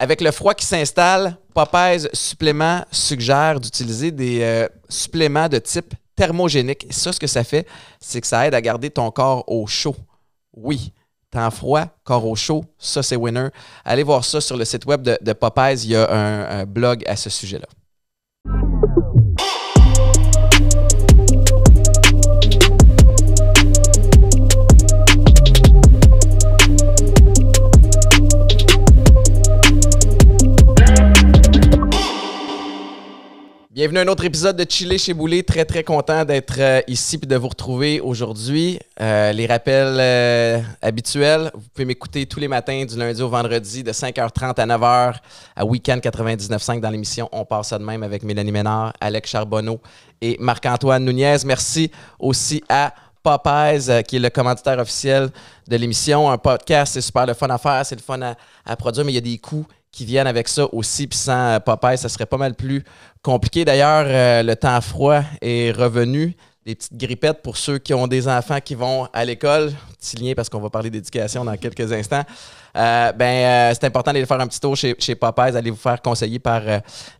Avec le froid qui s'installe, Popeyes Supplément suggère d'utiliser des euh, suppléments de type thermogénique. Et ça, ce que ça fait, c'est que ça aide à garder ton corps au chaud. Oui, temps froid, corps au chaud, ça c'est winner. Allez voir ça sur le site web de, de Popeyes, il y a un blog à ce sujet-là. Bienvenue à un autre épisode de Chile chez Boulet. Très, très content d'être euh, ici et de vous retrouver aujourd'hui. Euh, les rappels euh, habituels, vous pouvez m'écouter tous les matins du lundi au vendredi de 5h30 à 9h à Weekend 99.5 dans l'émission On passe ça de même avec Mélanie Ménard, Alex Charbonneau et Marc-Antoine Nunez. Merci aussi à Popeyes, qui est le commanditaire officiel de l'émission. Un podcast, c'est super le fun à faire, c'est le fun à produire, mais il y a des coûts qui viennent avec ça aussi. Puis sans euh, Popeye, ça serait pas mal plus compliqué. D'ailleurs, euh, le temps froid est revenu. Des petites grippettes pour ceux qui ont des enfants qui vont à l'école. Petit lien parce qu'on va parler d'éducation dans quelques instants. Euh, ben, euh, c'est important d'aller faire un petit tour chez, chez Popeyes, allez vous faire conseiller par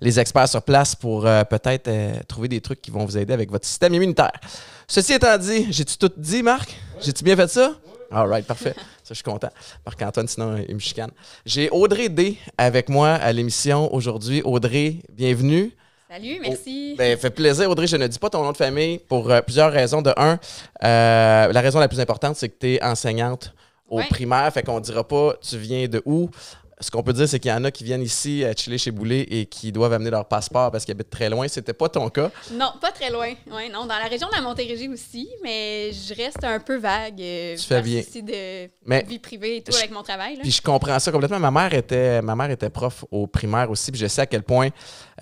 les experts sur place pour peut-être trouver des trucs qui vont vous aider avec votre système immunitaire. Ceci étant dit, j'ai-tu tout dit, Marc? J'ai-tu bien fait ça? All right, parfait je suis content. Marc-Antoine, sinon, il me chicane. J'ai Audrey D avec moi à l'émission aujourd'hui. Audrey, bienvenue. Salut, merci. Oh, ben, fait plaisir, Audrey. Je ne dis pas ton nom de famille pour euh, plusieurs raisons. De un, euh, la raison la plus importante, c'est que tu es enseignante au primaire. Fait qu'on dira pas tu viens de où ce qu'on peut dire, c'est qu'il y en a qui viennent ici à euh, chiller chez Boulet et qui doivent amener leur passeport parce qu'ils habitent très loin. C'était pas ton cas? Non, pas très loin. Oui, non, dans la région de la Montérégie aussi, mais je reste un peu vague. Euh, tu fais bien. de vie privée et tout avec mon travail. Puis je comprends ça complètement. Ma mère était, ma mère était prof au primaire aussi, puis je sais à quel point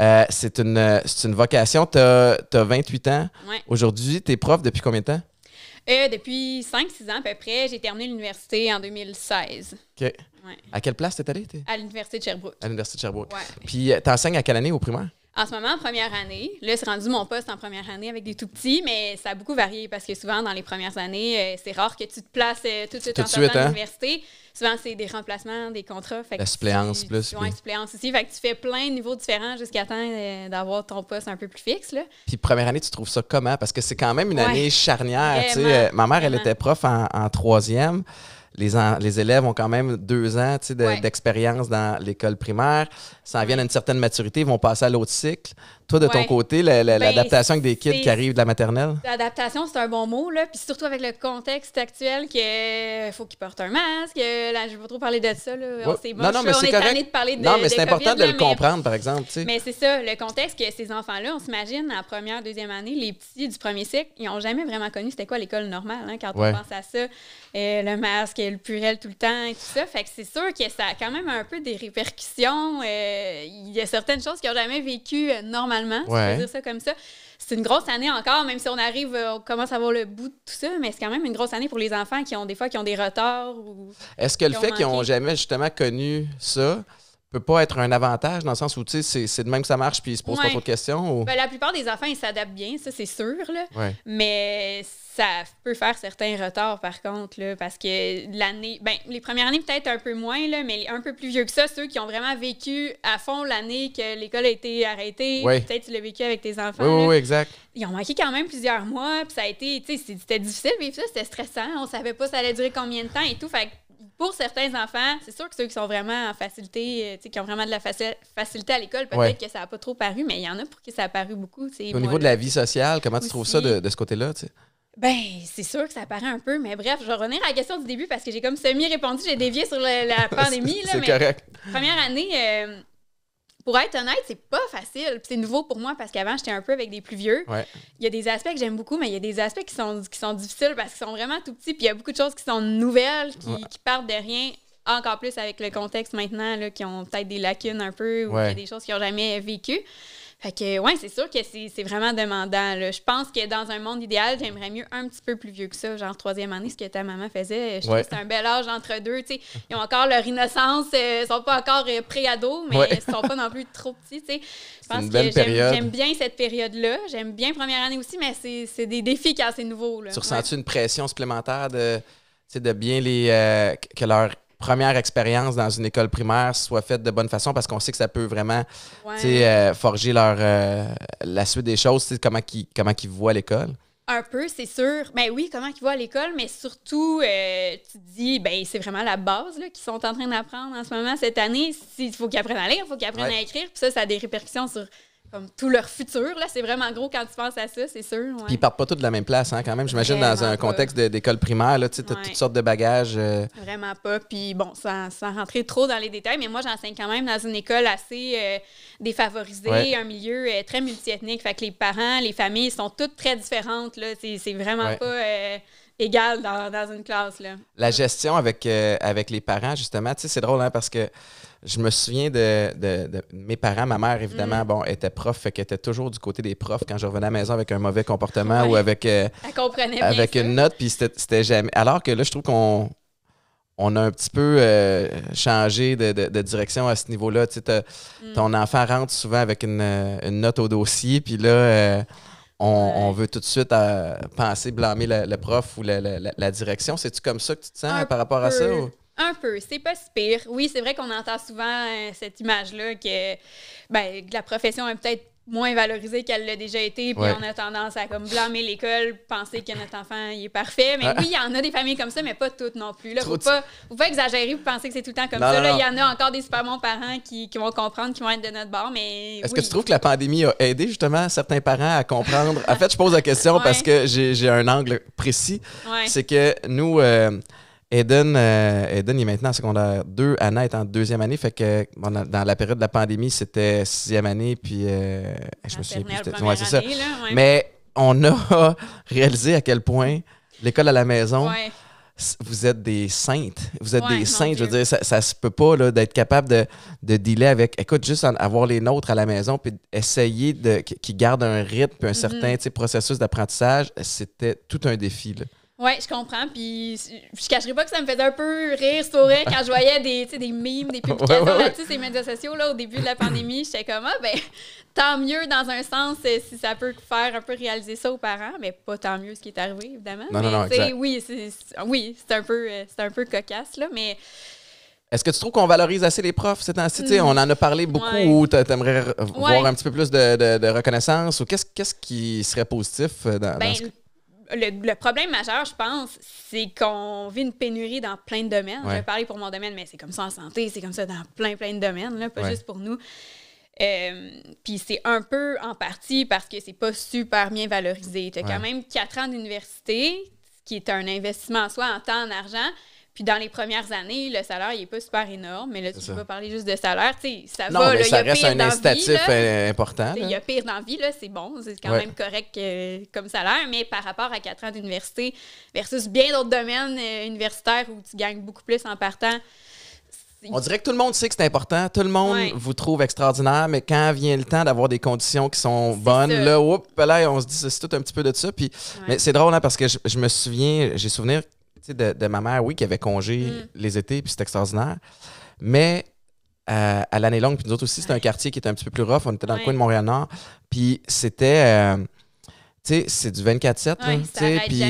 euh, c'est une, vocation. Tu as, 28 ans. Aujourd'hui, tu es prof depuis combien de temps? Euh, depuis 5-6 ans à peu près, j'ai terminé l'université en 2016. OK. Ouais. À quelle place t'es allée? À l'université de Sherbrooke. À l'université de Sherbrooke. Ouais. Puis, euh, t'enseignes à quelle année au primaire? En ce moment, première année, là, c'est rendu mon poste en première année avec des tout petits, mais ça a beaucoup varié parce que souvent, dans les premières années, euh, c'est rare que tu te places euh, tout de suite en hein? université. Souvent, c'est des remplacements, des contrats. La suppléance plus. Tu, suppléance aussi. Fait que tu fais plein de niveaux différents jusqu'à temps euh, d'avoir ton poste un peu plus fixe. Puis, première année, tu trouves ça comment? Parce que c'est quand même une année charnière. sais. ma mère, elle était prof en troisième les, élèves ont quand même deux ans d'expérience dans l'école primaire, s'en vient à une certaine maturité, ils vont passer à l'autre cycle. Toi, de ton côté, ben, l'adaptation avec des kids qui arrivent de la maternelle? L'adaptation, c'est un bon mot, là. Puis surtout avec le contexte actuel qu'il faut qu'ils portent un masque. Là, je ne veux pas trop parler de ça, On, est, de parler de mais c'est important de le comprendre, par exemple. Mais c'est ça, le contexte que ces enfants-là, on s'imagine, en première, deuxième année, les petits du premier cycle, ils n'ont jamais vraiment connu c'était quoi l'école normale, hein, quand on pense à ça. Euh, le masque, le purel tout le temps et tout ça. Fait que c'est sûr que ça a quand même un peu des répercussions. Euh, il y a certaines choses qu'ils n'ont jamais vécues euh, normalement comme ça. C'est une grosse année encore, même si on arrive, euh, on commence à voir le bout de tout ça, mais c'est quand même une grosse année pour les enfants qui ont des fois qui ont des retards. Est-ce que le fait qu'ils n'ont jamais justement connu ça, peut pas être un avantage dans le sens où tu sais, c'est de même que ça marche puis ils se posent pas trop de questions? Ben, la plupart des enfants, ils s'adaptent bien, ça c'est sûr. Mais ça peut faire certains retards par contre, là, parce que l'année, ben, les premières années peut-être un peu moins, là, mais un peu plus vieux que ça, ceux qui ont vraiment vécu à fond l'année que l'école a été arrêtée, peut-être tu l'as vécu avec tes enfants. exact. Ils ont manqué quand même plusieurs mois, puis ça a été, tu sais, c'était difficile, vivre ça, c'était stressant, on savait pas ça allait durer combien de temps et tout, fait pour certains enfants, c'est sûr que ceux qui sont vraiment en facilité, euh, qui ont vraiment de la facilité à l'école, peut-être que ça n'a pas trop paru, mais il y en a pour qui ça a paru beaucoup. Au niveau de la vie sociale, comment tu trouves ça de, ce côté-là? Ben, c'est sûr que ça apparaît un peu, mais bref, je vais revenir à la question du début parce que j'ai comme semi-répondu, j'ai dévié sur la pandémie. c'est correct. Première année, euh, pour être honnête, c'est pas facile. C'est nouveau pour moi parce qu'avant, j'étais un peu avec des plus vieux. Il y a des aspects que j'aime beaucoup, mais il y a des aspects qui sont, qui sont difficiles parce qu'ils sont vraiment tout petits. Puis il y a beaucoup de choses qui sont nouvelles, qui, qui partent de rien. Encore plus avec le contexte maintenant, là, qui ont peut-être des lacunes un peu ou des choses qu'ils n'ont jamais vécues. Fait que, ouais, c'est sûr que c'est vraiment demandant. Je pense que dans un monde idéal, j'aimerais mieux un petit peu plus vieux que ça, genre troisième année, ce que ta maman faisait. Je trouve que c'est un bel âge entre deux. Ils ont encore leur innocence, euh, ils sont pas encore euh, pré-ados, mais ils sont pas non plus trop petits. Je pense que j'aime bien cette période-là. J'aime bien première année aussi, mais c'est des défis quand c'est nouveau. Là. Tu ressens-tu une pression supplémentaire de, de bien les. Euh, que leur première expérience dans une école primaire soit faite de bonne façon parce qu'on sait que ça peut vraiment euh, forger leur, euh, la suite des choses, comment ils, comment qui voient l'école. Un peu, c'est sûr. Ben oui, comment ils voient l'école, mais surtout, euh, tu dis, ben c'est vraiment la base qu'ils sont en train d'apprendre en ce moment, cette année. Il faut qu'ils apprennent à lire, il faut qu'ils apprennent à écrire, ça, ça a des répercussions sur tout leur futur. Là, c'est vraiment gros quand tu penses à ça, c'est sûr. Puis ils partent pas tous de la même place, hein, quand même. J'imagine dans un contexte d'école primaire, tu as toutes sortes de bagages. Euh. Vraiment pas. Puis bon, sans, rentrer trop dans les détails, mais moi, j'enseigne quand même dans une école assez euh, défavorisée, un milieu euh, très multiethnique. Fait que les parents, les familles sont toutes très différentes. Là, c'est vraiment pas égal dans, une classe. La gestion avec, avec les parents, justement, tu c'est drôle, hein, parce que je me souviens de, mes parents. Ma mère, évidemment, mm. bon, était prof, fait qu'elle était toujours du côté des profs quand je revenais à la maison avec un mauvais comportement ou avec, euh, avec une note. Puis c'était jamais. Alors que là, je trouve qu'on on a un petit peu euh, changé de, direction à ce niveau-là. Tu sais, mm. Ton enfant rentre souvent avec une, note au dossier, puis là, euh, on, veut tout de suite penser, blâmer le, prof ou la, direction. C'est-tu comme ça que tu te sens par rapport à ça? Un peu, c'est pas pire. Oui, c'est vrai qu'on entend souvent euh, cette image-là ben, que, la profession est peut-être moins valorisée qu'elle l'a déjà été, puis on a tendance à comme blâmer l'école, penser que notre enfant il est parfait. Mais ah. oui, il y en a des familles comme ça, mais pas toutes non plus. Là, faut, pas, faut pas exagérer vous penser que c'est tout le temps comme ça. Il y en a encore des super bons parents qui, vont comprendre, qui vont être de notre bord, mais... Est-ce que tu trouves que la pandémie a aidé justement certains parents à comprendre? en fait, je pose la question parce que j'ai un angle précis. C'est que nous... Euh, Eden, euh, est maintenant en secondaire 2, Anna est en deuxième année, fait que dans la période de la pandémie, c'était sixième année, puis euh, je me souviens plus. Ouais, c'est Mais on a réalisé à quel point l'école à la maison. Vous êtes des saintes. Vous êtes des saintes. Je veux dire, ça, ne se peut pas d'être capable de, de dealer avec. Écoute, juste avoir les nôtres à la maison, puis essayer de qui gardent un rythme, puis un mm-hmm. certain processus d'apprentissage. C'était tout un défi. Là. Oui, je comprends. Puis je cacherai pas que ça me faisait un peu rire, sourire quand je voyais des, des mimes, des publications sur les ces médias sociaux. Là, au début de la pandémie, j'étais comme, ah, ben, tant mieux dans un sens euh, si ça peut faire un peu réaliser ça aux parents, mais pas tant mieux ce qui est arrivé, évidemment. mais, Oui, c'est un, peu, euh, un peu cocasse, là, mais. Est-ce que tu trouves qu'on valorise assez les profs ces temps-ci? Hmm. On en a parlé beaucoup ou tu aimerais voir un petit peu plus de, reconnaissance ou qu'est-ce qu'est-ce qui serait positif euh, dans, ben, le, problème majeur, je pense, c'est qu'on vit une pénurie dans plein de domaines. Je vais parler pour mon domaine, mais c'est comme ça en santé, c'est comme ça dans plein, plein de domaines, là, pas juste pour nous. Euh, puis c'est un peu en partie parce que c'est pas super bien valorisé. Tu as quand même quatre ans d'université, ce qui est un investissement en soi en temps, en argent. Puis dans les premières années, le salaire, il n'est pas super énorme, mais là, tu vas parler juste de salaire. sais, ça ça reste un incitatif euh, important. Il y a pire dans là, c'est bon, c'est quand même correct euh, comme salaire, mais par rapport à quatre ans d'université versus bien d'autres domaines euh, universitaires où tu gagnes beaucoup plus en partant. On dirait que tout le monde sait que c'est important, tout le monde vous trouve extraordinaire, mais quand vient le temps d'avoir des conditions qui sont bonnes, là, là, on se dit c'est tout un petit peu de ça. Puis, Mais c'est drôle hein, parce que je me souviens, j'ai souvenir de, de, ma mère, oui, qui avait congé mm. les étés, puis c'était extraordinaire. Mais euh, à l'année longue, puis nous autres aussi, c'était un quartier qui était un petit peu plus rough. On était dans le coin de Montréal-Nord. Puis c'était. Euh, tu sais, c'est du 24-7. tu sais puis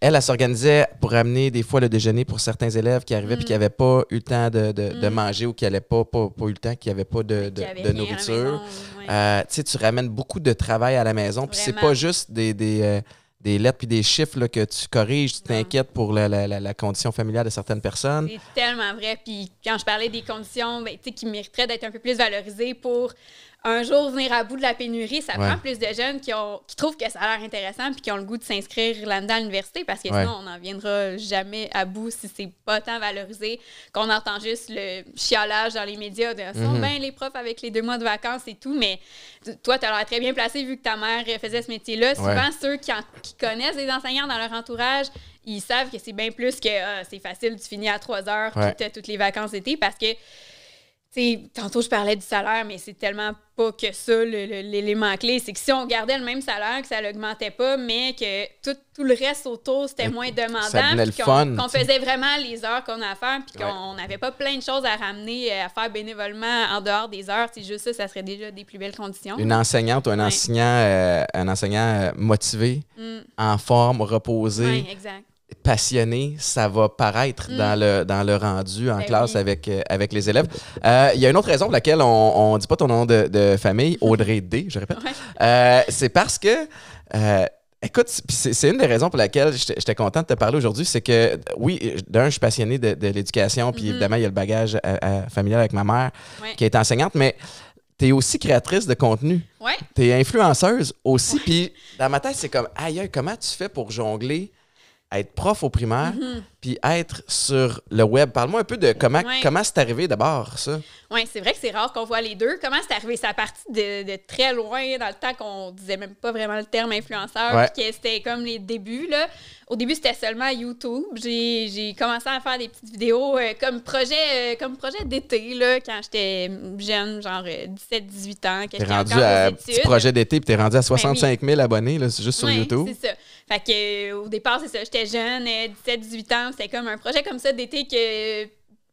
elle, elle s'organisait pour amener des fois le déjeuner pour certains élèves qui arrivaient puis qui n'avaient mm. pas eu le temps de, mm. manger ou qui n'avaient pas, pas, eu le temps, qui n'avaient pas de, nourriture. Euh, tu sais, tu ramènes beaucoup de travail à la maison. Puis c'est pas juste des des lettres puis des chiffres là, que tu corriges, tu ah. t'inquiètes pour la, la, la, condition familiale de certaines personnes. C'est tellement vrai. Puis quand je parlais des conditions ben, qui mériteraient d'être un peu plus valorisées pour un jour venir à bout de la pénurie, ça prend plus de jeunes qui, ont, trouvent que ça a l'air intéressant puis qui ont le goût de s'inscrire là-dedans à l'université parce que sinon, on n'en viendra jamais à bout si c'est pas tant valorisé qu'on entend juste le chiolage dans les médias de mhm. sont bien les profs avec les deux mois de vacances et tout, mais toi, tu as l'air très bien placé vu que ta mère faisait ce métier-là. Souvent, ceux qui, connaissent les enseignants dans leur entourage, ils savent que c'est bien plus que ah, c'est facile, tu finis à trois heures, puis tu as toutes les vacances d'été parce que tantôt, je parlais du salaire, mais c'est tellement pas que ça l'élément clé. C'est que si on gardait le même salaire, que ça l'augmentait pas, mais que tout, le reste autour, c'était euh, moins demandant. Qu'on faisait vraiment les heures qu'on a à faire, puis qu'on n'avait pas plein de choses à ramener, euh, à faire bénévolement en dehors des heures. C'est juste ça, ça serait déjà des plus belles conditions. Une enseignante ou un enseignant, euh, un enseignant motivé, mm. en forme, reposé. Oui, exact passionné, ça va paraître dans, mm. le, dans le rendu en ben classe avec, euh, avec les élèves. Euh, il y a une autre raison pour laquelle on ne dit pas ton nom de, famille, Audrey D, je répète. Euh, c'est parce que... Écoute, c'est une des raisons pour laquelle j'étais content de te parler aujourd'hui, c'est que oui, d'un, je suis passionné de, l'éducation, puis mm-hmm. évidemment, il y a le bagage familial avec ma mère qui est enseignante, mais tu es aussi créatrice de contenu. Ouais. Tu es influenceuse aussi, puis dans ma tête, c'est comme, aïe, comment tu fais pour jongler être prof au primaire, mhm puis être sur le web. Parle-moi un peu de comment comment c'est arrivé d'abord, ça. Oui, c'est vrai que c'est rare qu'on voit les deux. Comment c'est arrivé? C'est a de, très loin, dans le temps qu'on disait même pas vraiment le terme influenceur, puis que c'était comme les débuts. Là. Au début, c'était seulement YouTube. J'ai commencé à faire des petites vidéos euh, comme projet euh, comme projet d'été, quand j'étais jeune, genre 17-18 euh, ans. es rendu à petit projet d'été, puis es rendu à 65 ben 000 abonnés, là, juste sur ouais, YouTube. c'est ça. Fait que, au départ, c'est ça, j'étais jeune, 17-18 ans, c'était comme un projet comme ça d'été que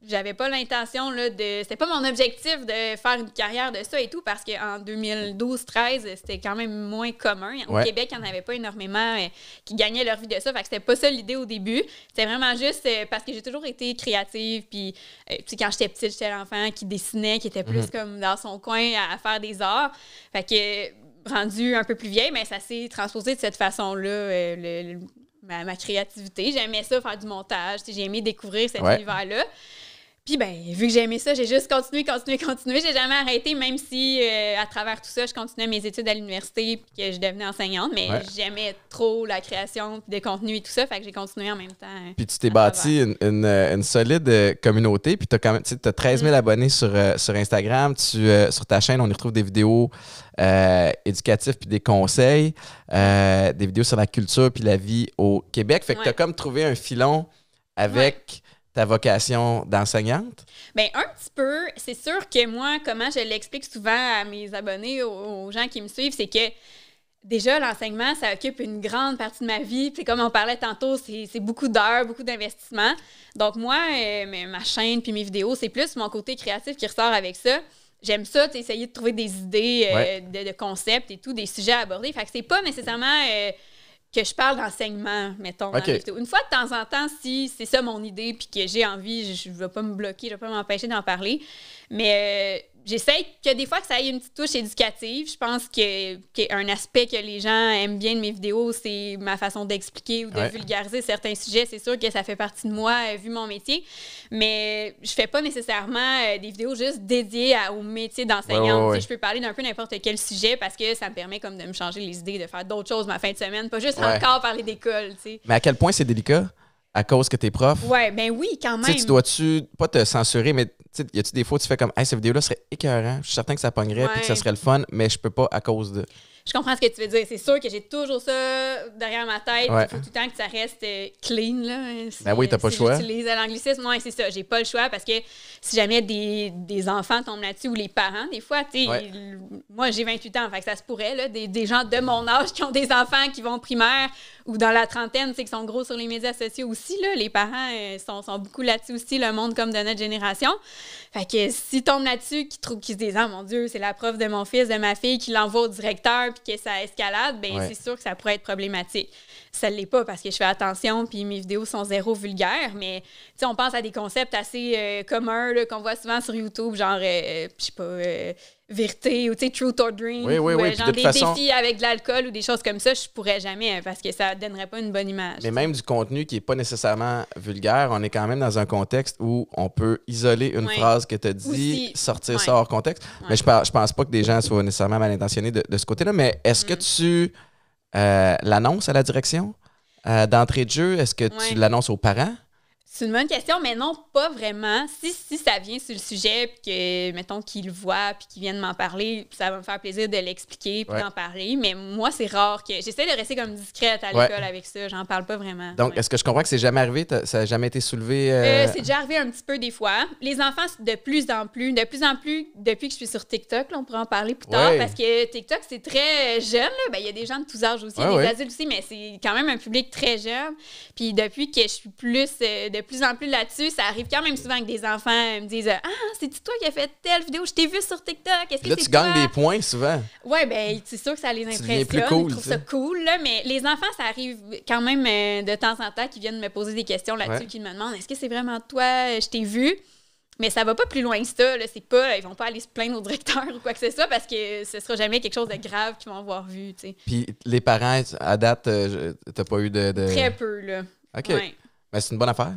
j'avais pas l'intention là de c'était pas mon objectif de faire une carrière de ça et tout parce qu'en 2012-13 c'était quand même moins commun au Québec il n'y en avait pas énormément euh, qui gagnaient leur vie de ça fait que c'était pas ça l'idée au début c'était vraiment juste euh, parce que j'ai toujours été créative puis puis euh, quand j'étais petite j'étais l'enfant qui dessinait qui était plus mhm. comme dans son coin à, faire des arts fait que rendu un peu plus vieille, mais ça s'est transposé de cette façon-là, ma, créativité. J'aimais ça, faire du montage. J'ai aimé découvrir cet univers-là. Puis ben, vu que j'ai aimé ça, j'ai juste continué, continué, continué. J'ai jamais arrêté, même si euh, à travers tout ça, je continuais mes études à l'université et que je devenais enseignante, mais j'aimais trop la création des contenus et tout ça, fait que j'ai continué en même temps. Euh, puis tu t'es bâti euh, une, solide communauté, puis tu as quand même 13 000 mm. abonnés sur, sur Instagram. Tu, sur ta chaîne, on y retrouve des vidéos éducatives puis des conseils, des vidéos sur la culture puis la vie au Québec. Fait que tu as comme trouvé un filon avec ta vocation d'enseignante? Bien, un petit peu. C'est sûr que moi, comment je l'explique souvent à mes abonnés, aux gens qui me suivent, c'est que déjà, l'enseignement, ça occupe une grande partie de ma vie. Puis comme on parlait tantôt, c'est beaucoup d'heures, beaucoup d'investissements. Donc moi, euh, ma chaîne puis mes vidéos, c'est plus mon côté créatif qui ressort avec ça. J'aime ça, essayer de trouver des idées, euh, de, concepts et tout, des sujets à aborder. Fait que c'est pas nécessairement... Euh, que je parle d'enseignement, mettons, Une fois de temps en temps, si c'est ça mon idée, puis que j'ai envie, je ne vais pas me bloquer, je ne vais pas m'empêcher d'en parler. Mais euh, J'essaie que des fois que ça ait une petite touche éducative. Je pense que, aspect que les gens aiment bien de mes vidéos, c'est ma façon d'expliquer ou de vulgariser certains sujets. C'est sûr que ça fait partie de moi euh, vu mon métier, mais je fais pas nécessairement euh, des vidéos juste dédiées au métier d'enseignante. je peux parler d'un peu n'importe quel sujet parce que ça me permet comme de me changer les idées, de faire d'autres choses ma fin de semaine, pas juste encore parler d'école. Mais à quel point c'est délicat à cause que t'es prof. Ouais, ben oui, quand même. sais, tu dois-tu, pas te censurer, mais y a-tu des fois où tu fais comme, hey, cette vidéo-là serait écœurant, je suis certain que ça pognerait et que ça serait le fun, mais je peux pas à cause de. Je comprends ce que tu veux dire. C'est sûr que j'ai toujours ça derrière ma tête. Il faut tout le temps que ça reste euh, clean. Là, si, ben oui, t'as pas le choix. J'utilise l'anglicisme. Oui, c'est ça. J'ai pas le choix parce que si jamais des, enfants tombent là-dessus ou les parents, des fois, tu moi, j'ai 28 ans. Fait ça se pourrait, là, des, gens de mon âge qui ont des enfants qui vont au primaire ou dans la trentaine, c'est qui sont gros sur les médias sociaux aussi. Là, les parents euh, sont, sont beaucoup là-dessus aussi, le monde comme de notre génération. Fait que s'ils tombent là-dessus, qu'ils trouve qu'ils se disent Ah mon Dieu, c'est la prof de mon fils, de ma fille, qui l'envoie au directeur puis que ça escalade, bien, c'est sûr que ça pourrait être problématique. Ça ne l'est pas parce que je fais attention puis mes vidéos sont zéro vulgaires, mais tu sais, on pense à des concepts assez euh, communs qu'on voit souvent sur YouTube, genre, euh, je sais pas euh, vérité ou tu sais truth or dream oui, euh, genre des défis avec de l'alcool ou des choses comme ça je pourrais jamais hein, parce que ça donnerait pas une bonne image mais même du contenu qui est pas nécessairement vulgaire on est quand même dans un contexte où on peut isoler une phrase que tu as dit sortir ça hors contexte mais je, ne je pense pas que des gens soient nécessairement mal intentionnés de, ce côté là mais est-ce que mm. tu euh, l'annonces à la direction euh, d'entrée de jeu est-ce que tu l'annonces aux parents c'est une bonne question, mais non, pas vraiment. Si, si ça vient sur le sujet, puis que, mettons, qu'ils voient, puis qu'ils viennent m'en parler, ça va me faire plaisir de l'expliquer, puis d'en parler. Mais moi, c'est rare que. J'essaie de rester comme discrète à l'école avec ça. J'en parle pas vraiment. Donc, est-ce que je comprends que c'est jamais arrivé? Ça n'a jamais été soulevé? Euh, euh, c'est déjà arrivé un petit peu des fois. Les enfants, de plus en plus, de plus en plus, depuis que je suis sur TikTok, on pourra en parler plus tard, parce que TikTok, c'est très jeune. Ben, il y a des gens de tous âges aussi, des adultes aussi, mais c'est quand même un public très jeune. Puis depuis que je suis plus. Euh, plus en plus là-dessus. Ça arrive quand même souvent que des enfants me disent Ah, c'est-tu toi qui as fait telle vidéo Je t'ai vu sur TikTok. Est-ce que là, tu gagnes des points souvent. Oui, bien, c'est sûr que ça les impressionne. Plus cool, Ils trouvent ça cool. Là, mais les enfants, ça arrive quand même euh, de temps en temps qu'ils viennent me poser des questions là-dessus, qu'ils me demandent Est-ce que c'est vraiment toi Je t'ai vu. Mais ça va pas plus loin que ça. C'est pas, ils vont pas aller se plaindre au directeur ou quoi que ce soit parce que ce sera jamais quelque chose de grave qu'ils vont avoir vu. Puis les parents, à date, euh, t'as pas eu de, Très peu, là. OK c'est une bonne affaire.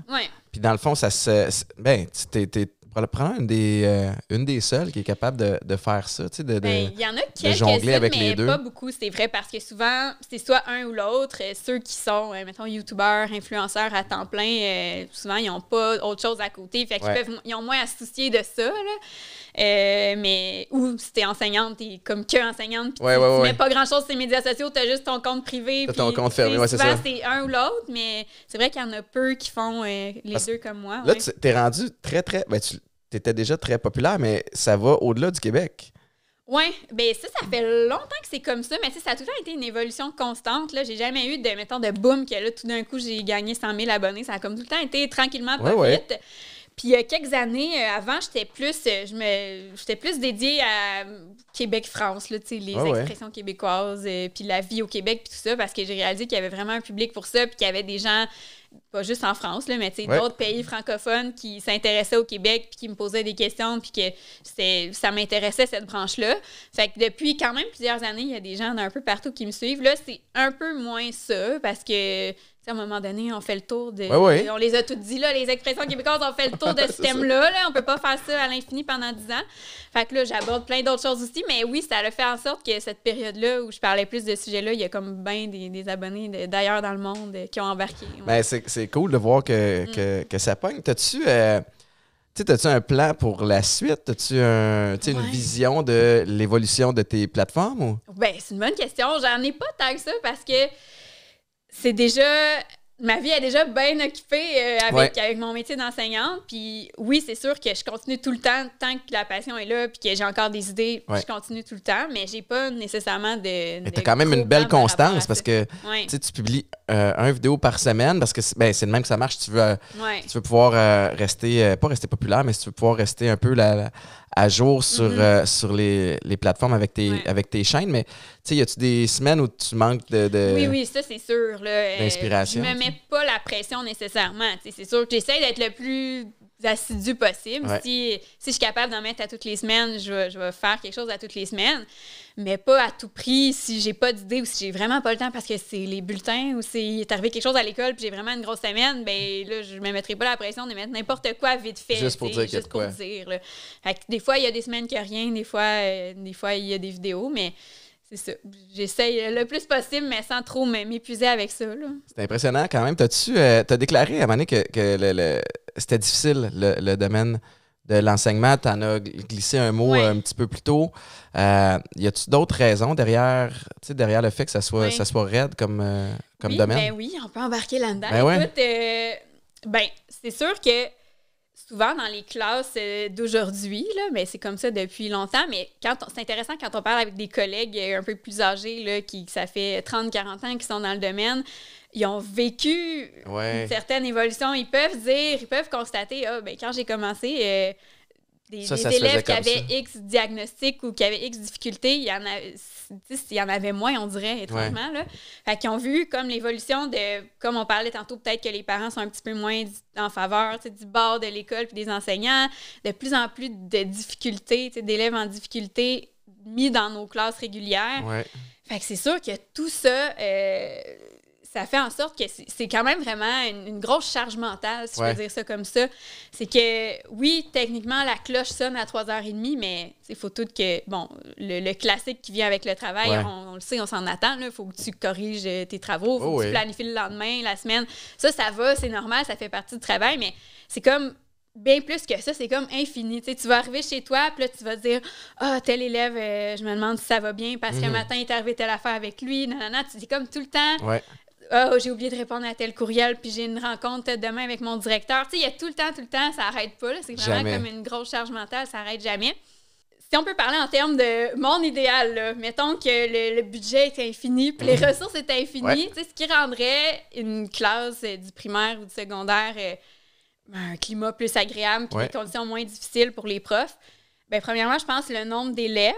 Puis dans le fond, ça se. Ben, tu t'es probablement une des, euh, une des seules qui est capable de, de faire ça, tu sais, de, de ben, Il y en a quelques jongler avec mais pas beaucoup, c'est vrai, parce que souvent, c'est soit un ou l'autre. Euh, ceux qui sont, euh, mettons, youtubeurs, influenceurs à temps plein, souvent, ils n'ont pas autre chose à côté. Fait qu'ils peuvent, ils ont moins à se soucier de ça, euh, mais ou si t'es enseignante, t'es comme que enseignante, puis tu, mets pas grand chose sur les médias sociaux, t'as juste ton compte privé. T'as ton compte fermé, c'est un ou l'autre, mais c'est vrai qu'il y en a peu qui font euh, les deux comme moi. Là, t'es rendu très, très. Ben, tu étais déjà très populaire, mais ça va au-delà du Québec. Oui, ben ça, ça fait longtemps que c'est comme ça, mais ça a toujours été une évolution constante. j'ai jamais eu de, mettons, de boom que là, tout d'un coup, j'ai gagné 100 000 abonnés. Ça a comme tout le temps été tranquillement, pas puis il y a quelques années, euh, avant, j'étais plus, euh, je j'étais plus dédiée à Québec-France, les ah expressions québécoises, euh, puis la vie au Québec, puis tout ça, parce que j'ai réalisé qu'il y avait vraiment un public pour ça, puis qu'il y avait des gens pas juste en France, là, mais d'autres pays francophones qui s'intéressaient au Québec, puis qui me posaient des questions, puis que ça m'intéressait, cette branche-là. Fait que depuis quand même plusieurs années, il y a des gens d'un peu partout qui me suivent. Là, c'est un peu moins ça, parce que à un moment donné, on fait le tour de. On les a toutes dit, là, les expressions québécoises, on fait le tour de ce thème-là. On On peut pas faire ça à l'infini pendant dix ans. Fait que là, j'aborde plein d'autres choses aussi. Mais oui, ça a fait en sorte que cette période-là où je parlais plus de ce sujet-là, il y a comme bien des, abonnés d'ailleurs dans le monde qui ont embarqué. Ben, c'est cool de voir que, mm. ça pogne. T'as-tu. Euh, tu un plan pour la suite? tas tu une vision de l'évolution de tes plateformes? Ou? Ben, c'est une bonne question. J'en ai pas tant que ça parce que c'est déjà ma vie est déjà bien occupée euh, avec, mon métier d'enseignante. Puis oui, c'est sûr que je continue tout le temps, tant que la passion est là, puis que j'ai encore des idées, je continue tout le temps, mais j'ai pas nécessairement de. Mais t'as quand même une belle constance parce que tu publies euh, un vidéo par semaine parce que ben, c'est le même que ça marche. Tu veux, euh, tu veux pouvoir rester, pas rester populaire, mais si tu veux pouvoir rester un peu la à jour sur, mm-hmm. euh, sur les, les, plateformes avec tes, avec tes chaînes, mais y a-tu des semaines où tu manques de. oui, oui, ça, c'est sûr. Euh, je me mets pas la pression nécessairement. C'est sûr que j'essaie d'être le plus assidu possible. Si, si je suis capable d'en mettre à toutes les semaines, je je vais faire quelque chose à toutes les semaines mais pas à tout prix si j'ai pas d'idée ou si j'ai vraiment pas le temps parce que c'est les bulletins ou s'il est arrivé quelque chose à l'école puis j'ai vraiment une grosse semaine, ben là, je me mettrai pas la pression de mettre n'importe quoi vite fait. Juste pour dire juste pour dire. Fait des fois, il y a des semaines qu'il n'y a rien, des fois, euh, des fois, il y a des vidéos, mais c'est ça. J'essaye le plus possible, mais sans trop m'épuiser avec ça. C'est impressionnant quand même. T'as-tu euh, as déclaré à un moment que, c'était difficile, le domaine de l'enseignement, tu en as glissé un mot euh, un petit peu plus tôt. Euh, y a d'autres raisons derrière, derrière le fait que ça soit, ça soit raide comme, euh, comme domaine? Ben oui, on peut embarquer là-dedans. Ben Écoute, euh, ben, c'est sûr que souvent dans les classes d'aujourd'hui, mais ben, c'est comme ça depuis longtemps, mais quand c'est intéressant quand on parle avec des collègues un peu plus âgés, là, qui, ça fait 30-40 ans qu'ils sont dans le domaine, ils ont vécu certaines une certaine évolution. Ils peuvent dire, ils peuvent constater, ah, ben, quand j'ai commencé, euh, des, élèves qui avaient X diagnostics ou qui avaient X difficultés, il y en, a, y en avait moins, on dirait, étrangement. Là. Fait qu'ils ont vu comme l'évolution de, comme on parlait tantôt, peut-être que les parents sont un petit peu moins en faveur du bord de l'école puis des enseignants, de plus en plus de difficultés, d'élèves en difficulté mis dans nos classes régulières. Fait que c'est sûr que tout ça, euh, ça fait en sorte que c'est quand même vraiment une, grosse charge mentale, si je peux dire ça comme ça. C'est que, oui, techniquement, la cloche sonne à 3h30, mais il faut tout que, bon, le, classique qui vient avec le travail, on, le sait, on s'en attend, il faut que tu corriges euh, tes travaux, faut oh que tu planifies le lendemain, la semaine. Ça, ça va, c'est normal, ça fait partie du travail, mais c'est comme bien plus que ça, c'est comme infini. tu vas arriver chez toi, puis là, tu vas dire Ah, tel élève, euh, je me demande si ça va bien parce qu'un mhm. matin, il est arrivé telle affaire avec lui. Non, non, non. dis comme tout le temps oh, j'ai oublié de répondre à tel courriel, puis j'ai une rencontre demain avec mon directeur. Tu sais, il y a tout le temps, tout le temps, ça n'arrête pas. C'est vraiment comme une grosse charge mentale, ça n'arrête jamais. Si on peut parler en termes de mon idéal, mettons que le, budget est infini, puis les mhm. ressources sont infinies, ce qui rendrait une classe euh, du primaire ou du secondaire euh, un climat plus agréable, puis des conditions moins difficiles pour les profs. Ben, premièrement, je pense le nombre d'élèves,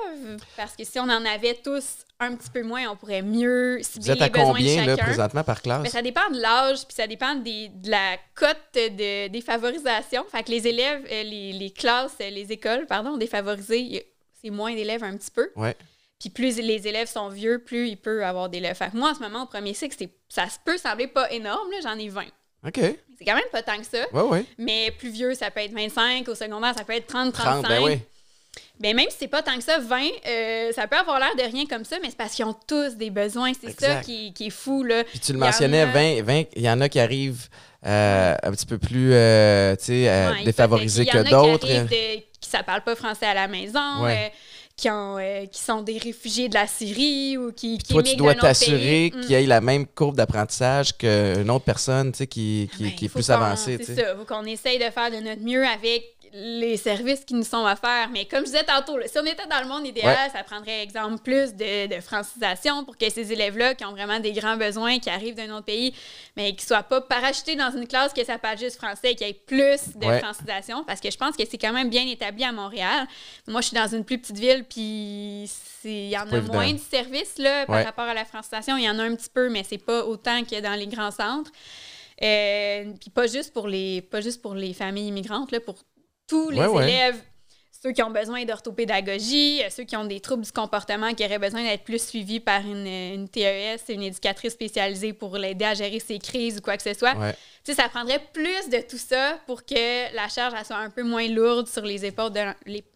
parce que si on en avait tous un petit peu moins, on pourrait mieux cibler Vous à combien, Là, présentement par classe? Ben, ça dépend de l'âge, puis ça dépend de la cote de défavorisation. Fait que les élèves, euh, les, classes, euh, les écoles, pardon, défavorisées, c'est moins d'élèves un petit peu. Ouais. Puis plus les élèves sont vieux, plus il peut avoir d'élèves. moi, en ce moment, au premier cycle, ça peut sembler pas énorme, j'en ai 20. OK. C'est quand même pas tant que ça. Ouais, ouais. Mais plus vieux, ça peut être 25. Au secondaire, ça peut être 30, 35. Ben ben, même si c'est pas tant que ça, 20, euh, ça peut avoir l'air de rien comme ça, mais c'est parce qu'ils ont tous des besoins. C'est ça qui, qui, est fou. Là. Puis tu le mentionnais, 20, 20, il y en a qui arrivent euh, un petit peu plus euh, euh défavorisés que d'autres. Il y en a qui ne parlent pas français à la maison. Qui, ont, qui, sont des réfugiés de la Syrie ou qui, qui toi, tu dois t'assurer qu'il y ait la même courbe d'apprentissage qu'une autre personne qui, qui, ah ben, est plus avancée. C'est ça. faut qu'on essaye de faire de notre mieux avec les services qui nous sont faire. Mais comme je disais tantôt, si on était dans le monde idéal, ça prendrait, exemple, plus de, francisation pour que ces élèves-là qui ont vraiment des grands besoins, qui arrivent d'un autre pays, mais qui ne soient pas parachutés dans une classe que ça parle juste français, qu'il y ait plus de francisation, parce que je pense que c'est quand même bien établi à Montréal. Moi, je suis dans une plus petite ville, puis il y en a moins de services là, par rapport à la francisation. Il y en a un petit peu, mais c'est pas autant que dans les grands centres. Euh, puis pas juste pour les pas juste pour les familles immigrantes, là, pour tous les élèves, ceux qui ont besoin d'orthopédagogie, euh, ceux qui ont des troubles du comportement, qui auraient besoin d'être plus suivis par une, euh, une TES une éducatrice spécialisée pour l'aider à gérer ses crises ou quoi que ce soit. Tu ça prendrait plus de tout ça pour que la charge elle, soit un peu moins lourde sur les épaules de,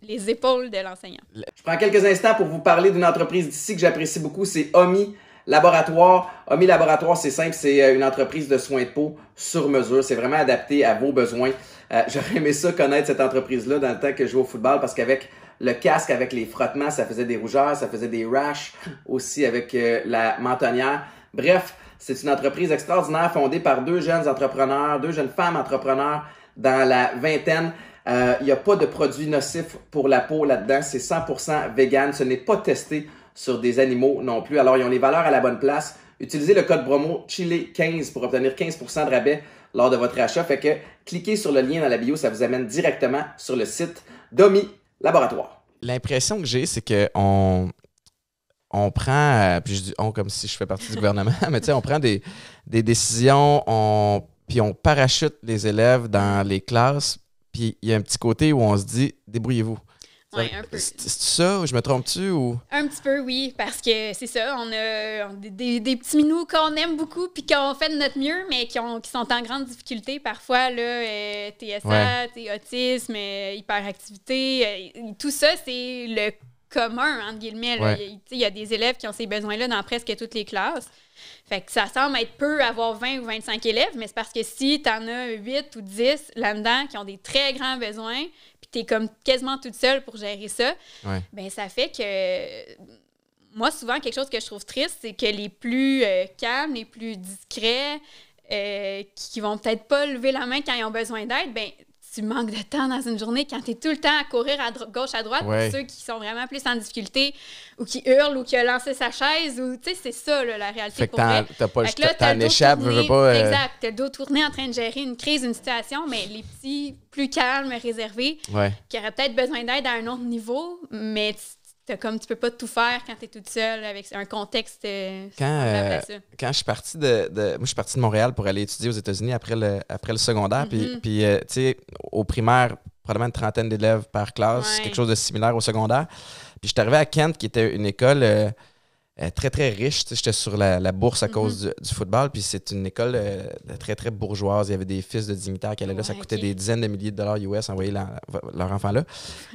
les épaules de l'enseignant. Je prends quelques instants pour vous parler d'une entreprise d'ici que j'apprécie beaucoup, c'est OMI. Laboratoire, Omi Laboratoire, c'est simple, c'est euh, une entreprise de soins de peau sur mesure. C'est vraiment adapté à vos besoins. Euh, j'aurais aimé ça connaître cette entreprise-là dans le temps que je jouais au football parce qu'avec le casque, avec les frottements, ça faisait des rougeurs, ça faisait des rashes aussi avec euh, la mentonnière. Bref, c'est une entreprise extraordinaire fondée par deux jeunes entrepreneurs, deux jeunes femmes entrepreneurs dans la vingtaine. Euh, il n'y a pas de produits nocifs pour la peau là-dedans. C'est 100% vegan. Ce n'est pas testé sur des animaux non plus. Alors, ils ont les valeurs à la bonne place. Utilisez le code promo Chile15 pour obtenir 15% de rabais lors de votre achat. Fait que cliquez sur le lien dans la bio, ça vous amène directement sur le site Domi Laboratoire. L'impression que j'ai, c'est que on, on prend, euh, puis je dis on comme si je fais partie du gouvernement, mais tu sais, on prend des, des décisions, on, puis on parachute les élèves dans les classes, puis il y a un petit côté où on se dit débrouillez-vous. C'est ça, ou je me trompe-tu ou? Un petit peu, oui, parce que c'est ça, on a des, petits minous qu'on aime beaucoup puis qu'on fait de notre mieux, mais qui, sont en grande difficulté parfois, là, euh, TSA, autisme, euh, hyperactivité, euh, tout ça, c'est le commun, entre guillemets. Il, y a des élèves qui ont ces besoins-là dans presque toutes les classes. Fait que ça semble être peu avoir 20 ou 25 élèves, mais c'est parce que si tu en as 8 ou 10 là-dedans qui ont des très grands besoins, t'es comme quasiment toute seule pour gérer ça, ouais. ben ça fait que moi, souvent, quelque chose que je trouve triste, c'est que les plus euh, calmes, les plus discrets, euh, qui, qui, vont peut-être pas lever la main quand ils ont besoin d'aide, ben tu manques de temps dans une journée quand tu es tout le temps à courir à gauche, à droite. Pour ceux qui sont vraiment plus en difficulté ou qui hurlent ou qui ont lancé sa chaise, ou tu sais, c'est ça la réalité. Fait que t'as pas le temps d'échapper. je veux pas. Euh, exact. T'as le dos tourné en train de gérer une crise, une situation, mais les petits plus calmes, réservés, qui auraient peut-être besoin d'aide à un autre niveau, mais comme tu peux pas tout faire quand tu es toute seule avec un contexte euh, quand euh, quand je suis parti de, moi je suis parti de Montréal pour aller étudier aux États-Unis après le après le secondaire puis, mm-hmm. puis euh, tu sais au primaire probablement une trentaine d'élèves par classe quelque chose de similaire au secondaire puis je suis arrivé à Kent qui était une école euh, très, très riche. J'étais sur la, bourse à mhm. cause du, football. Puis c'est une école euh, très, très bourgeoise. Il y avait des fils de dignitaires qui allaient là. Ça coûtait des dizaines de milliers de dollars US envoyer leur enfant là.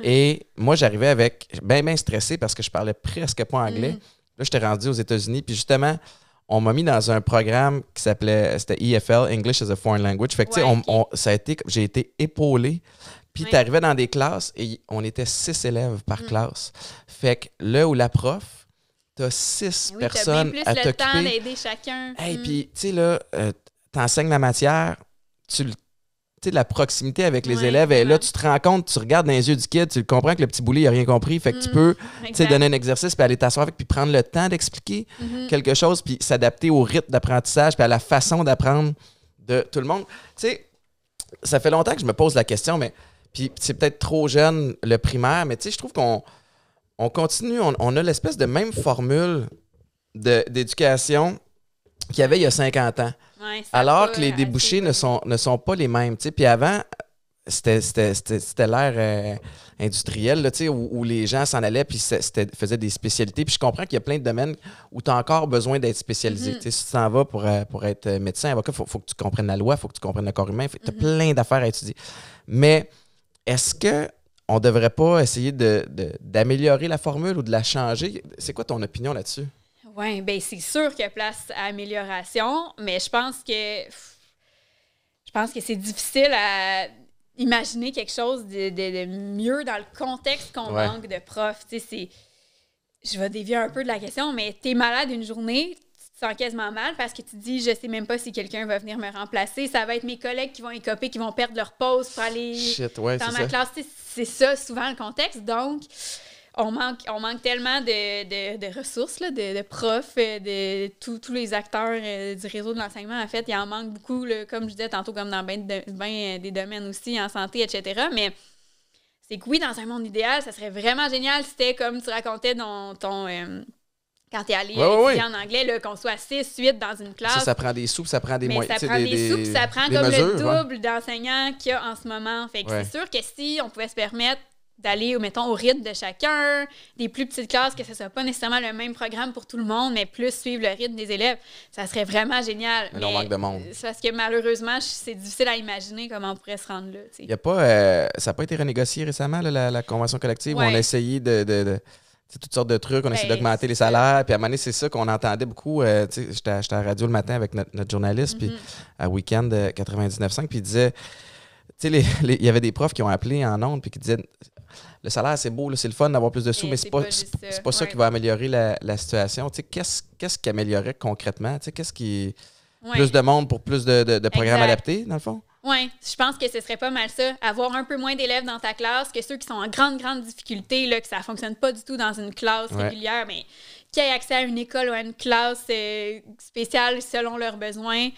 Et moi, j'arrivais avec ben ben stressé parce que je parlais presque pas anglais. Mhm. Là, j'étais rendu aux États-Unis. Puis justement, on m'a mis dans un programme qui s'appelait, c'était EFL, English as a Foreign Language. Fait que, ça a été, j'ai été épaulé. Puis, tu arrivais dans des classes et on était six élèves par mhm. classe. Fait que là où la prof, t'as six personnes bien plus à le temps d'aider chacun. Et mm. puis, tu sais, là, euh, t'enseignes la matière, tu le la proximité avec les élèves. Et là, tu te rends compte, tu regardes dans les yeux du kid, tu comprends que le petit boulet, il n'a rien compris. Fait que mm, peux, tu peux donner un exercice, puis aller t'asseoir avec, puis prendre le temps d'expliquer mm-hmm. quelque chose, puis s'adapter au rythme d'apprentissage, puis à la façon d'apprendre de tout le monde. Tu sais, ça fait longtemps que je me pose la question, mais puis c'est peut-être trop jeune le primaire, mais tu sais, je trouve qu'on on continue, on, a l'espèce de même formule d'éducation qu'il y avait il y a 50 ans. alors que les débouchés ne sont, pas les mêmes. Puis avant, c'était l'ère euh, industrielle où, les gens s'en allaient et faisaient des spécialités. Puis je comprends qu'il y a plein de domaines où tu as encore besoin d'être spécialisé. Mm-hmm. Si tu t'en vas pour, euh, être euh, médecin, avocat, il faut, que tu comprennes la loi, il faut que tu comprennes le corps humain. Tu as mm-hmm. plein d'affaires à étudier. Mais est-ce que on devrait pas essayer d'améliorer de, la formule ou de la changer. C'est quoi ton opinion là-dessus? Oui, bien, c'est sûr qu'il y a place à amélioration, mais je pense que. Je pense que c'est difficile à imaginer quelque chose de, mieux dans le contexte qu'on manque de profs. je vais dévier un peu de la question, mais tu es malade une journée, te sens quasiment mal parce que tu dis, je sais même pas si quelqu'un va venir me remplacer. Ça va être mes collègues qui vont écoper, qui vont perdre leur pause pour aller dans ma classe. C'est ça, souvent, le contexte. Donc, on manque, on manque tellement de, ressources, de, profs, euh, de, tous les acteurs euh, du réseau de l'enseignement. En fait, il en manque beaucoup, comme je disais tantôt, comme dans bien euh, des domaines aussi, en santé, etc. Mais c'est que oui, dans un monde idéal, ça serait vraiment génial si c'était comme tu racontais dans ton quand es allé en anglais, qu'on soit 6, 8 dans une classe. Ça, ça prend des sous, ça prend des moyens. Ça prend des, sous, puis ça prend comme le double d'enseignants qu'il y a en ce moment. Fait c'est sûr que si on pouvait se permettre d'aller, mettons, au rythme de chacun, des plus petites classes, que ce soit pas nécessairement le même programme pour tout le monde, mais plus suivre le rythme des élèves, ça serait vraiment génial. Mais, on manque de monde. parce que malheureusement, c'est difficile à imaginer comment on pourrait se rendre là. Y a pas, euh, ça n'a pas été renégocié récemment, la, convention collective? où On a essayé de toutes sortes de trucs. On ben, essaie d'augmenter les salaires. Puis à un c'est ça qu'on entendait beaucoup. Euh, j'étais à, la radio le matin avec notre, journaliste, puis mm-hmm. à Weekend 99.5, euh, puis il disait il y avait des profs qui ont appelé en ondes puis qui disaient le salaire, c'est beau, c'est le fun d'avoir plus de sous, mais c'est pas, pas, ça. qui va améliorer la, situation. Qu'est-ce qui améliorait concrètement? Qu'est-ce qui. Plus de monde pour plus de programmes adaptés, dans le fond? Oui, je pense que ce serait pas mal ça, avoir un peu moins d'élèves dans ta classe que ceux qui sont en grande, grande difficulté, là, que ça fonctionne pas du tout dans une classe régulière, mais qui aient accès à une école ou à une classe euh, spéciale selon leurs besoins,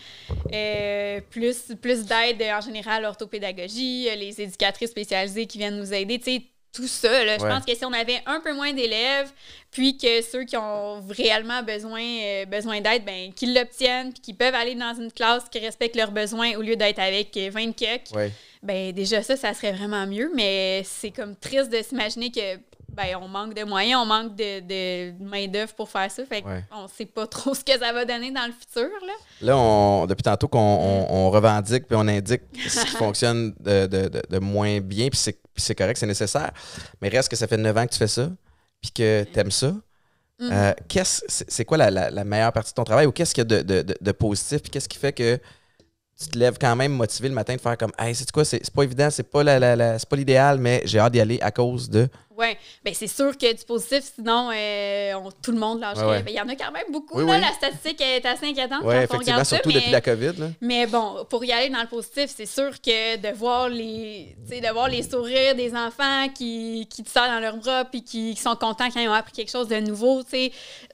euh, plus, plus d'aide en général, orthopédagogie, euh, les éducatrices spécialisées qui viennent nous aider, tu sais, tout ça. Je pense que si on avait un peu moins d'élèves, puis que ceux qui ont réellement besoin, euh, besoin d'aide, ben, qu'ils l'obtiennent, puis qu'ils peuvent aller dans une classe qui respecte leurs besoins au lieu d'être avec 20 euh, kek ben, déjà ça, ça serait vraiment mieux. Mais c'est comme triste de s'imaginer que ben, on manque de moyens, on manque de, de main-d'œuvre pour faire ça. Fait on sait pas trop ce que ça va donner dans le futur. Là, on, depuis tantôt qu'on revendique puis on indique ce qui fonctionne de, moins bien, puis c'est correct, c'est nécessaire. Mais reste que ça fait neuf ans que tu fais ça, puis que tu aimes ça. Mm-hmm. Euh, qu'est-ce, c'est quoi la, meilleure partie de ton travail ou qu'est-ce qu'il y a de, positif? Puis qu'est-ce qui fait que tu te lèves quand même motivé le matin de faire comme Hey, c'est quoi, c'est, pas évident, c'est pas, la, la c'est pas l'idéal, mais j'ai hâte d'y aller à cause de. Oui, bien c'est sûr que du positif, sinon euh, tout le monde lâcherait. Ben, il y en a quand même beaucoup. là, La statistique est assez inquiétante quand on regarde surtout ça, mais, depuis la COVID. Mais bon, pour y aller dans le positif, c'est sûr que de voir les de voir les sourires des enfants qui, qui te sortent dans leurs bras puis qui, sont contents quand ils ont appris quelque chose de nouveau, c'est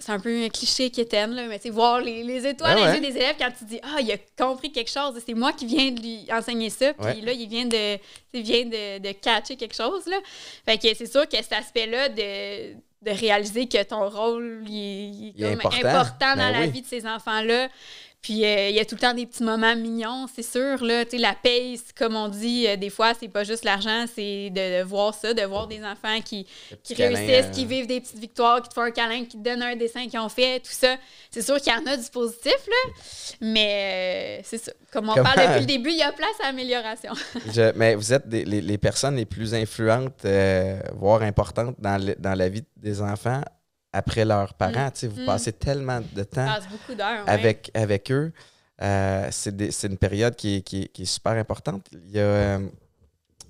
un peu un cliché qui là mais voir les, étoiles les yeux des élèves quand tu dis Ah, il a compris quelque chose, c'est moi qui viens de lui enseigner ça, puis là, il vient de, vient de, de catcher quelque chose. Là. Fait que c'est sûr cet aspect-là de, réaliser que ton rôle est, important. dans ben la vie de ces enfants-là, puis euh, il y a tout le temps des petits moments mignons, c'est sûr. Là, la paix, comme on dit, euh, des fois, c'est pas juste l'argent, c'est de, voir ça, de voir des enfants qui, réussissent, qui euh, vivent des petites victoires, qui te font un câlin, qui te donnent un dessin qu'ils ont fait, tout ça. C'est sûr qu'il y en a du positif, là. Mais c'est ça. Comme on parle depuis le début, il y a place à amélioration. mais vous êtes les, personnes les plus influentes, voire importantes dans, dans la vie des enfants après leurs mm. parents. Vous mm. passez tellement de temps avec, avec eux. Euh, c'est une période qui, est super importante. Il y a. Euh,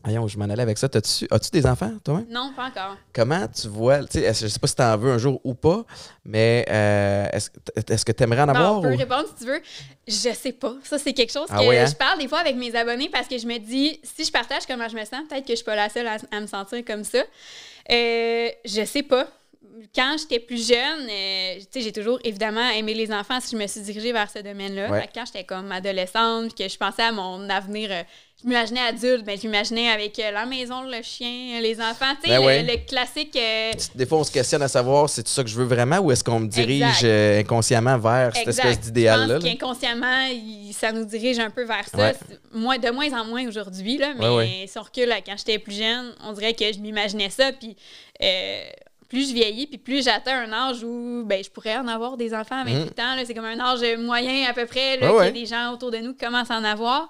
je m'en allais avec ça. As-tu des enfants, toi? Non, pas encore. Comment tu vois, je ne sais pas si tu en veux un jour ou pas, mais euh, est-ce que tu aimerais en avoir? Je peux répondre si tu veux. Je sais pas. Ça, c'est quelque chose ah que hein? je parle des fois avec mes abonnés parce que je me dis, si je partage comment je me sens, peut-être que je suis pas la seule à, me sentir comme ça. Euh, je sais pas quand j'étais plus jeune, euh, j'ai toujours évidemment aimé les enfants si je me suis dirigée vers ce domaine-là. Quand j'étais comme adolescente, que je pensais à mon avenir, euh, je m'imaginais adulte, mais ben, je m'imaginais avec euh, la maison, le chien, les enfants, tu sais, ben le, classique. Des fois, on se questionne à savoir si c'est ça que je veux vraiment ou est-ce qu'on me dirige inconsciemment vers cette espèce d'idéal-là. Je Inconsciemment, qu'inconsciemment, ça nous dirige un peu vers ça. Moi, de moins en moins aujourd'hui, mais si on recule, là, quand j'étais plus jeune, on dirait que je m'imaginais ça, puis plus je vieillis, puis plus j'atteins un âge où ben, je pourrais en avoir des enfants à 28 temps. Mhm. ans. C'est comme un âge moyen à peu près, là, il y a des gens autour de nous qui commencent à en avoir.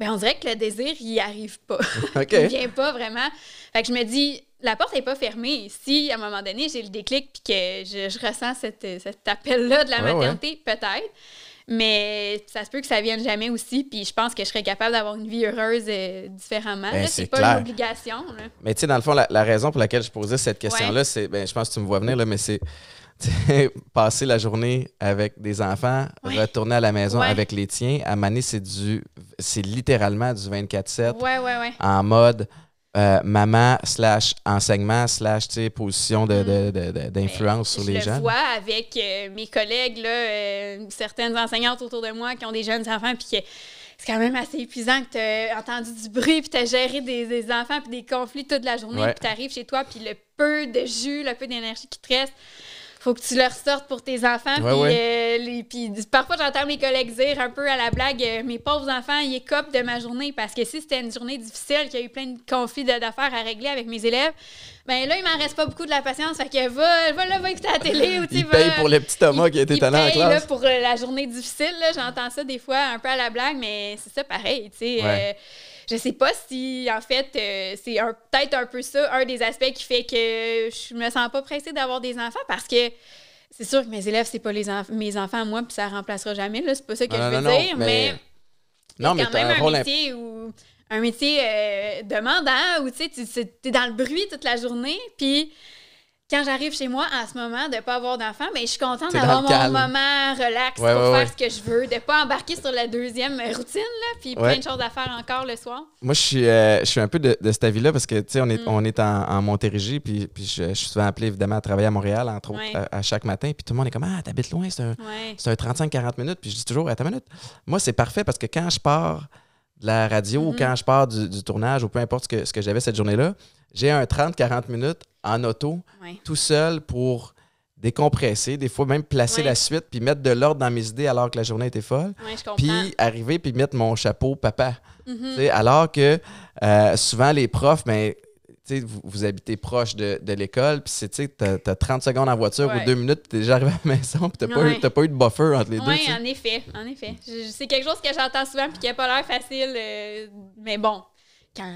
Ben, on dirait que le désir, n'y arrive pas. il vient pas vraiment. Fait que je me dis, la porte n'est pas fermée. Si, à un moment donné, j'ai le déclic puis que je, ressens cet appel-là de la maternité, peut-être. Mais ça se peut que ça vienne jamais aussi. Puis je pense que je serais capable d'avoir une vie heureuse euh, différemment. Ben, c'est pas une obligation. Mais tu sais, dans le fond, la, raison pour laquelle je posais cette question-là, c'est, ben, je pense que tu me vois venir, là, mais c'est passer la journée avec des enfants, retourner à la maison avec les tiens. À Mané, c'est du c'est littéralement du 24-7 en mode euh, maman slash enseignement slash position mm. d'influence ben, sur les gens. Je le vois avec euh, mes collègues, là, euh, certaines enseignantes autour de moi qui ont des jeunes enfants, puis c'est quand même assez épuisant que tu as entendu du bruit, puis tu as géré des, enfants, puis des conflits toute la journée, puis tu arrives chez toi, puis le peu de jus, le peu d'énergie qui te reste, faut que tu leur sortes pour tes enfants. Euh, puis, parfois, j'entends mes collègues dire un peu à la blague euh, Mes pauvres enfants, ils copent de ma journée. Parce que si c'était une journée difficile, qu'il y a eu plein de conflits d'affaires à régler avec mes élèves, ben là, il m'en reste pas beaucoup de la patience. Fait que va, va, là, la télé. Ou pour le petit Thomas qui a été en classe. pour euh, la journée difficile. J'entends ça des fois un peu à la blague, mais c'est ça pareil. tu je sais pas si, en fait, euh, c'est peut-être un peu ça, un des aspects qui fait que je me sens pas pressée d'avoir des enfants parce que c'est sûr que mes élèves, c'est pas mes enfants, moi, puis ça remplacera jamais, là, c'est pas ça que je veux dire, mais, non, mais quand même un, métier ou un métier euh, demandant où tu sais, tu es dans le bruit toute la journée, puis quand j'arrive chez moi en ce moment de ne pas avoir d'enfant, mais ben, je suis contente d'avoir mon moment relax pour faire ce que je veux, de ne pas embarquer sur la deuxième routine, là, puis plein de choses à faire encore le soir. Moi, euh, je suis, un peu de, de cet avis-là parce que, tu sais, on est, mm. on est en, Montérégie, puis, je, suis souvent appelé, évidemment, à travailler à Montréal, entre autres, à, chaque matin, puis tout le monde est comme Ah, t'habites loin, c'est un, un 35-40 minutes, puis je dis toujours, à ta minute. Moi, c'est parfait parce que quand je pars, de la radio ou mm-hmm. quand je pars du, tournage ou peu importe ce que, j'avais cette journée-là, j'ai un 30-40 minutes en auto, tout seul pour décompresser, des fois même placer la suite, puis mettre de l'ordre dans mes idées alors que la journée était folle. puis arriver, puis mettre mon chapeau papa. Mm-hmm. Alors que euh, souvent les profs, ben, vous, vous, habitez proche de, de l'école, puis c'est, tu as, t'as 30 secondes en voiture ou deux minutes, puis t'es déjà arrivé à la maison, puis t'as pas, eu, pas eu de buffer entre les deux. Oui, en effet, en effet. c'est quelque chose que j'entends souvent, puis qui a pas l'air facile, euh, mais bon, quand...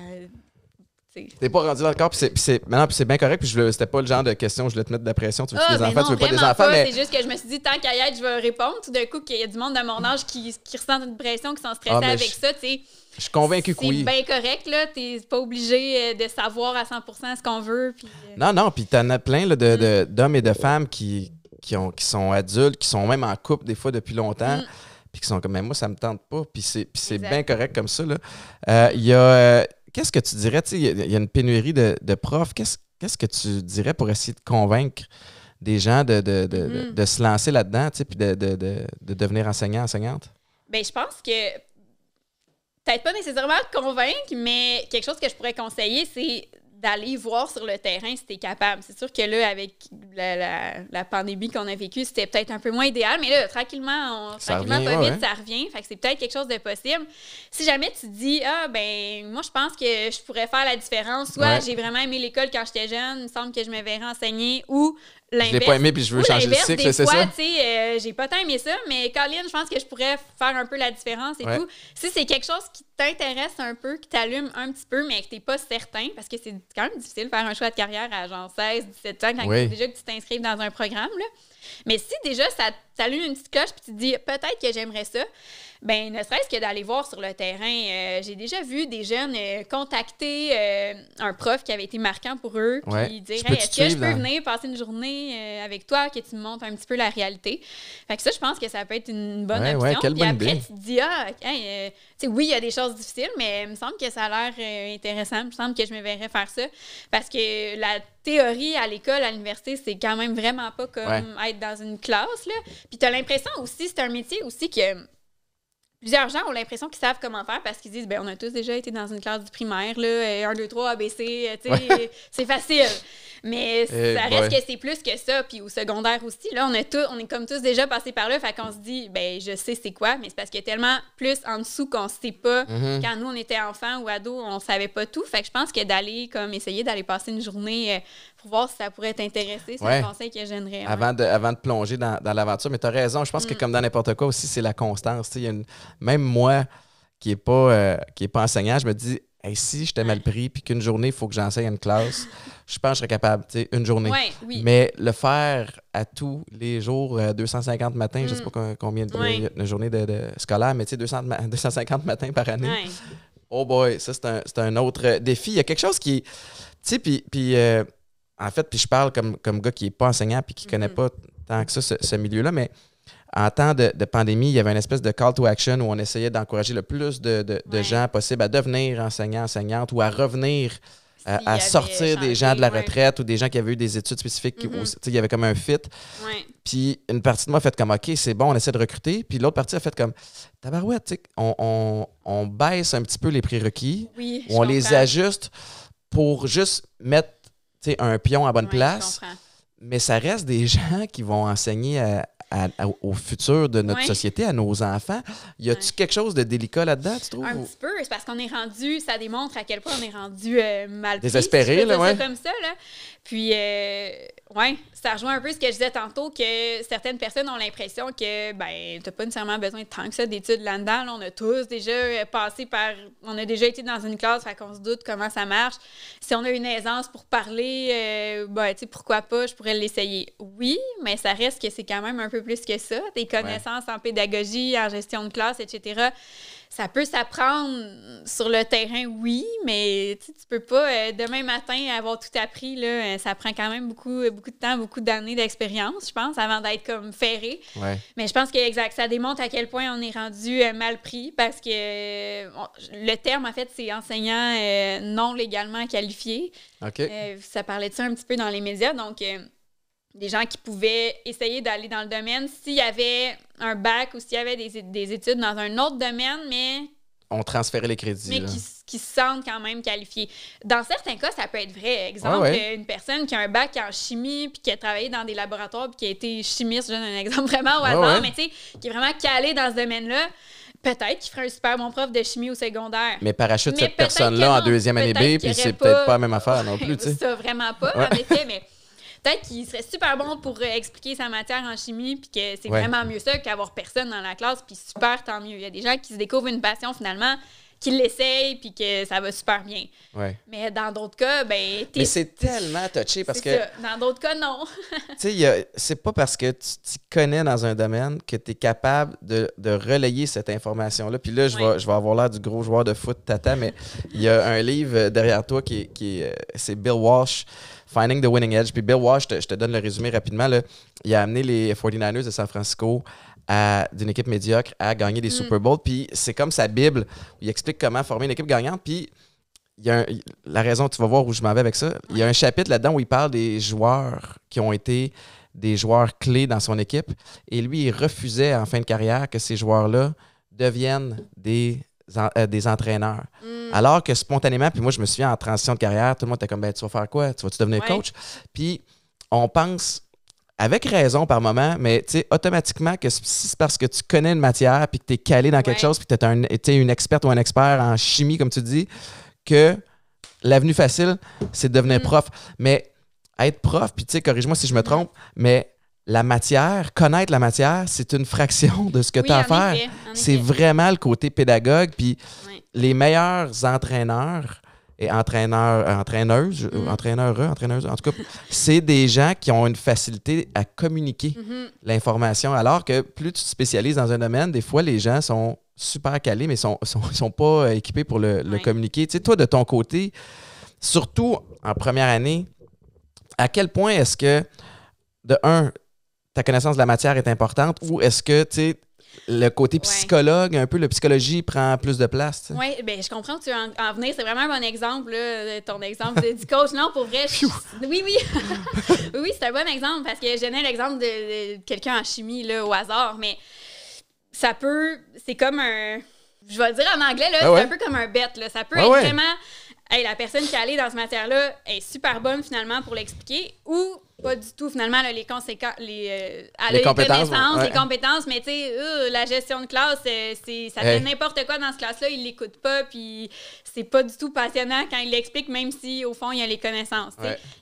T'es pas rendu dans le corps, puis c'est maintenant c'est bien correct, puis c'était pas le genre de question je voulais te mettre de la pression, tu veux ah, des enfants, tu veux pas des enfants, pas, mais c'est juste que je me suis dit tant qu'à y être, je vais répondre. Tout d'un coup, qu'il y a du monde de mon âge qui, qui ressent une pression, qui s'en stressés ah, avec ça, tu sais je suis convaincu que oui. C'est bien correct, là. T'es pas obligé euh, de savoir à 100 ce qu'on veut. Euh, non, non, puis t'en as plein là, de, mm. d'hommes et de femmes qui, ont, qui sont adultes, qui sont même en couple des fois depuis longtemps. Mm. Puis qui sont comme, mais moi, ça me tente pas. Puis c'est, bien correct comme ça. Euh, il y a. qu'est-ce que tu dirais? tu Il y, a une pénurie de, profs. Qu'est-ce, qu'est-ce que tu dirais pour essayer de convaincre des gens de, mm-hmm. se lancer là-dedans, puis de, devenir enseignant, enseignante? Bien, je pense que peut-être pas nécessairement convaincre, mais quelque chose que je pourrais conseiller, c'est d'aller voir sur le terrain si tu capable. C'est sûr que là, avec la, pandémie qu'on a vécue, c'était peut-être un peu moins idéal, mais là, tranquillement, on, ça revient, pas vite, ça revient. Fait que c'est peut-être quelque chose de possible. Si jamais tu dis, ah, ben, moi, je pense que je pourrais faire la différence, soit j'ai vraiment aimé l'école quand j'étais jeune, il me semble que je me verrais enseigner, ou je l'ai pas aimé puis je veux changer de cycle, c'est ça? Euh, j'ai pas tant aimé ça, mais Colin, je pense que je pourrais faire un peu la différence et tout. Si c'est quelque chose qui t'intéresse un peu, qui t'allume un petit peu, mais que t'es pas certain, parce que c'est quand même difficile de faire un choix de carrière à genre 16, 17 ans, quand déjà que tu t'inscrives dans un programme. Là. Mais si déjà ça t'allume une petite coche puis tu te dis peut-être que j'aimerais ça, ben, ne serait-ce que d'aller voir sur le terrain. Euh, j'ai déjà vu des jeunes euh, contacter euh, un prof qui avait été marquant pour eux, puis dire Est-ce que je peux venir passer une journée avec toi, que tu me montres un petit peu la réalité Fait que ça, je pense que ça peut être une bonne option. puis après, tu te dis Ah, sais, oui, il y a des choses difficiles, mais il me semble que ça a l'air intéressant. Il me semble que je me verrais faire ça. Parce que la théorie à l'école, à l'université, c'est quand même vraiment pas comme être dans une classe. Là. Puis tu as l'impression aussi, c'est un métier aussi que plusieurs gens ont l'impression qu'ils savent comment faire parce qu'ils disent ben on a tous déjà été dans une classe du primaire là 1 2 3 ABC c'est facile mais eh ça reste que c'est plus que ça puis au secondaire aussi là on a tout, on est comme tous déjà passés par là fait qu'on se dit ben je sais c'est quoi mais c'est parce qu'il y a tellement plus en dessous qu'on sait pas mm-hmm. quand nous on était enfants ou ados on savait pas tout fait que je pense que d'aller comme essayer d'aller passer une journée euh, pour voir si ça pourrait t'intéresser. C'est un conseil que j'aimerais. Avant, de, avant de plonger dans, l'aventure. Mais tu as raison. Je pense que, mm. comme dans n'importe quoi aussi, c'est la constance. même moi, qui n'est pas, euh, pas enseignant, je me dis. si si t'ai mal pris, puis qu'une journée, il faut que j'enseigne une classe, je pense que je serais capable, une journée. Mais le faire à tous les jours, 250 euh, matins, je ne sais mm. pas combien de, jours, de journées mais 200, 250 matins par année, oh boy, ça, c'est un, autre euh, défi. Il y a quelque chose qui. Tu sais, puis. puis en fait, puis je parle comme, comme gars qui n'est pas enseignant puis qui ne connaît mhm. pas tant que ça ce, milieu-là, mais en temps de, pandémie, il y avait une espèce de call to action où on essayait d'encourager le plus de, gens possible à devenir enseignant, enseignante ou à revenir, euh, à sortir des gens de la retraite ou des gens qui avaient eu des études spécifiques. Mhm. il y avait comme un fit. Puis une partie de moi a fait comme OK, c'est bon, on essaie de recruter. Puis l'autre partie a fait comme Tabarouette, on, on, on baisse un petit peu les prérequis, ou on les ajuste pour juste mettre sais, un pion à bonne place. Mais ça reste des gens qui vont enseigner au futur de notre société, à nos enfants. Y a-tu quelque chose de délicat là-dedans, tu trouves? Un petit peu, c'est parce qu'on est rendu, ça démontre à quel point on est rendu euh, mal pris, Désespéré, là, ouais. comme ça, là. Puis, euh, ouais, ça rejoint un peu ce que je disais tantôt, que certaines personnes ont l'impression que, ben, n'as pas nécessairement besoin de tant que ça d'études là-dedans. on a tous déjà euh, passé par. On a déjà été dans une classe, fait qu'on se doute comment ça marche. Si on a une aisance pour parler, euh, ben, tu sais, pourquoi pas, je pourrais l'essayer. Oui, mais ça reste que c'est quand même un peu plus que ça. Des connaissances en pédagogie, en gestion de classe, etc ça peut s'apprendre sur le terrain, oui, mais tu ne peux pas euh, demain matin avoir tout appris. Là, euh, ça prend quand même beaucoup, euh, beaucoup de temps, beaucoup d'années d'expérience, je pense, avant d'être comme ferré. Mais je pense que exact, ça démontre à quel point on est rendu mal pris parce que le terme, en fait, c'est enseignant non légalement qualifié. ça parlait de ça un petit peu dans les médias. Donc, des gens qui pouvaient essayer d'aller dans le domaine s'il y avait un bac ou s'il y avait des, études dans un autre domaine, mais... On transférait les crédits. Mais qui, se sentent quand même qualifiés. Dans certains cas, ça peut être vrai. Exemple, ah euh, une personne qui a un bac en chimie, puis qui a travaillé dans des laboratoires, puis qui a été chimiste, je donne un exemple vraiment au ah hasard, mais tu sais, qui est vraiment calé dans ce domaine-là peut-être qu'il ferait un super bon prof de chimie au secondaire. Mais parachute cette personne-là en deuxième année B, puis c'est peut-être pas la même affaire non plus. ça, vraiment pas, mais peut-être qu'il serait super bon pour euh, expliquer sa matière en chimie, puis que c'est vraiment mieux ça qu'avoir personne dans la classe, puis super, tant mieux. Il y a des gens qui se découvrent une passion finalement, qui l'essayent, puis que ça va super bien. Mais dans d'autres cas, ben. Mais c'est tellement touché parce que. Dans d'autres cas, non. tu sais, c'est pas parce que tu t'y connais dans un domaine que tu es capable de, relayer cette information-là. Puis là, je vais avoir l'air du gros joueur de foot, Tata, mais il y a un livre euh, derrière toi qui, qui euh, c'est Bill Walsh. Finding the Winning Edge. Puis Bill Walsh, je te, donne le résumé rapidement. Il a amené les 49ers de San Francisco d'une équipe médiocre à gagner des mm. Super Bowls. Puis c'est comme sa Bible où il explique comment former une équipe gagnante. Puis il y la raison, tu vas voir où je m'en vais avec ça. Il y a un chapitre là-dedans où il parle des joueurs qui ont été des joueurs clés dans son équipe. Et lui, il refusait en fin de carrière que ces joueurs-là deviennent des euh, des entraîneurs. Mm. Alors que spontanément, puis moi, je me souviens en transition de carrière, tout le monde était comme, ben, tu vas faire quoi? Tu vas devenir coach? Puis on pense, avec raison par moment, mais tu sais, automatiquement, que si c'est parce que tu connais une matière, puis que tu es calé dans quelque chose, puis que tu un, es une experte ou un expert en chimie, comme tu dis, que l'avenue facile, c'est de devenir mm. prof. Mais être prof, puis tu sais, corrige-moi si je me mm. trompe, mais la matière, connaître la matière, c'est une fraction de ce que tu as à faire. C'est vraiment le côté pédagogue. Puis les meilleurs entraîneurs et entraîneurs, euh, entraîneuses, euh, mm-hmm. entraîneurs, euh, entraîneuses, en tout cas, c'est des gens qui ont une facilité à communiquer mm-hmm. l'information. Alors que plus tu te spécialises dans un domaine, des fois, les gens sont super calés, mais sont, sont, sont pas équipés pour le, le communiquer. Tu sais, toi, de ton côté, surtout en première année, à quel point est-ce que de un, ta connaissance de la matière est importante ou est-ce que, tu le côté psychologue, un peu, la psychologie prend plus de place. Oui, ben, je comprends que tu en, venir. C'est vraiment un bon exemple, ton exemple du coach. Non, pour vrai, oui, oui. oui, c'est un bon exemple parce que j'ai donnais l'exemple de, quelqu'un en chimie là, au hasard, mais ça peut, c'est comme un, je vais dire en anglais, ben c'est un peu comme un bête. Là. Ça peut ben être vraiment, la personne qui est allée dans ce matière-là est super bonne finalement pour l'expliquer ou pas du tout, finalement, les conséquences, les, euh, les compétences, connaissances, les compétences, mais tu sais, euh, la gestion de classe, euh, c'est, ça fait n'importe quoi dans ce classe-là, il l'écoute pas, puis c'est pas du tout passionnant quand il l'explique, même si, au fond, il y a les connaissances.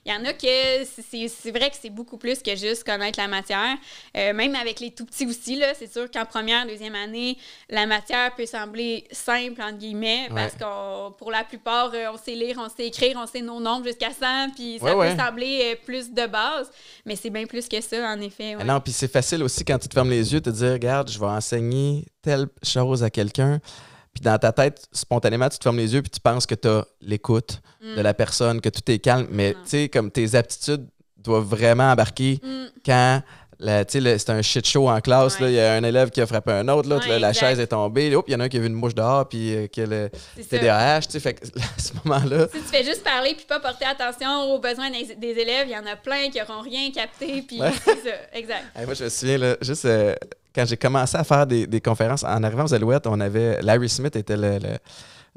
Il y en a que c'est, vrai que c'est beaucoup plus que juste connaître la matière. même avec les tout petits outils, là, c'est sûr qu'en première, deuxième année, la matière peut sembler simple, entre guillemets, parce que pour la plupart, on sait lire, on sait écrire, on sait nos nombres jusqu'à 100, puis ça peut sembler plus de base mais c'est bien plus que ça, en effet. Ah non, puis c'est facile aussi quand tu te fermes les yeux, de te dire, regarde, je vais enseigner telle chose à quelqu'un. Puis dans ta tête, spontanément, tu te fermes les yeux puis tu penses que tu as l'écoute de mm. la personne, que tout est calme. Mais ah. tu sais, comme tes aptitudes doivent vraiment embarquer mm. quand c'est un shit show en classe. Il y a un élève qui a frappé un autre, la chaise est tombée. Il y en a un qui a vu une mouche dehors, puis euh, le TDAH. Fait à ce moment-là. Si tu fais juste parler, puis pas porter attention aux besoins des, élèves, il y en a plein qui n'auront rien capté, puis Exact. moi, je me souviens, juste. Euh, quand j'ai commencé à faire des, conférences, en arrivant aux Alouettes, on avait. Larry Smith était le,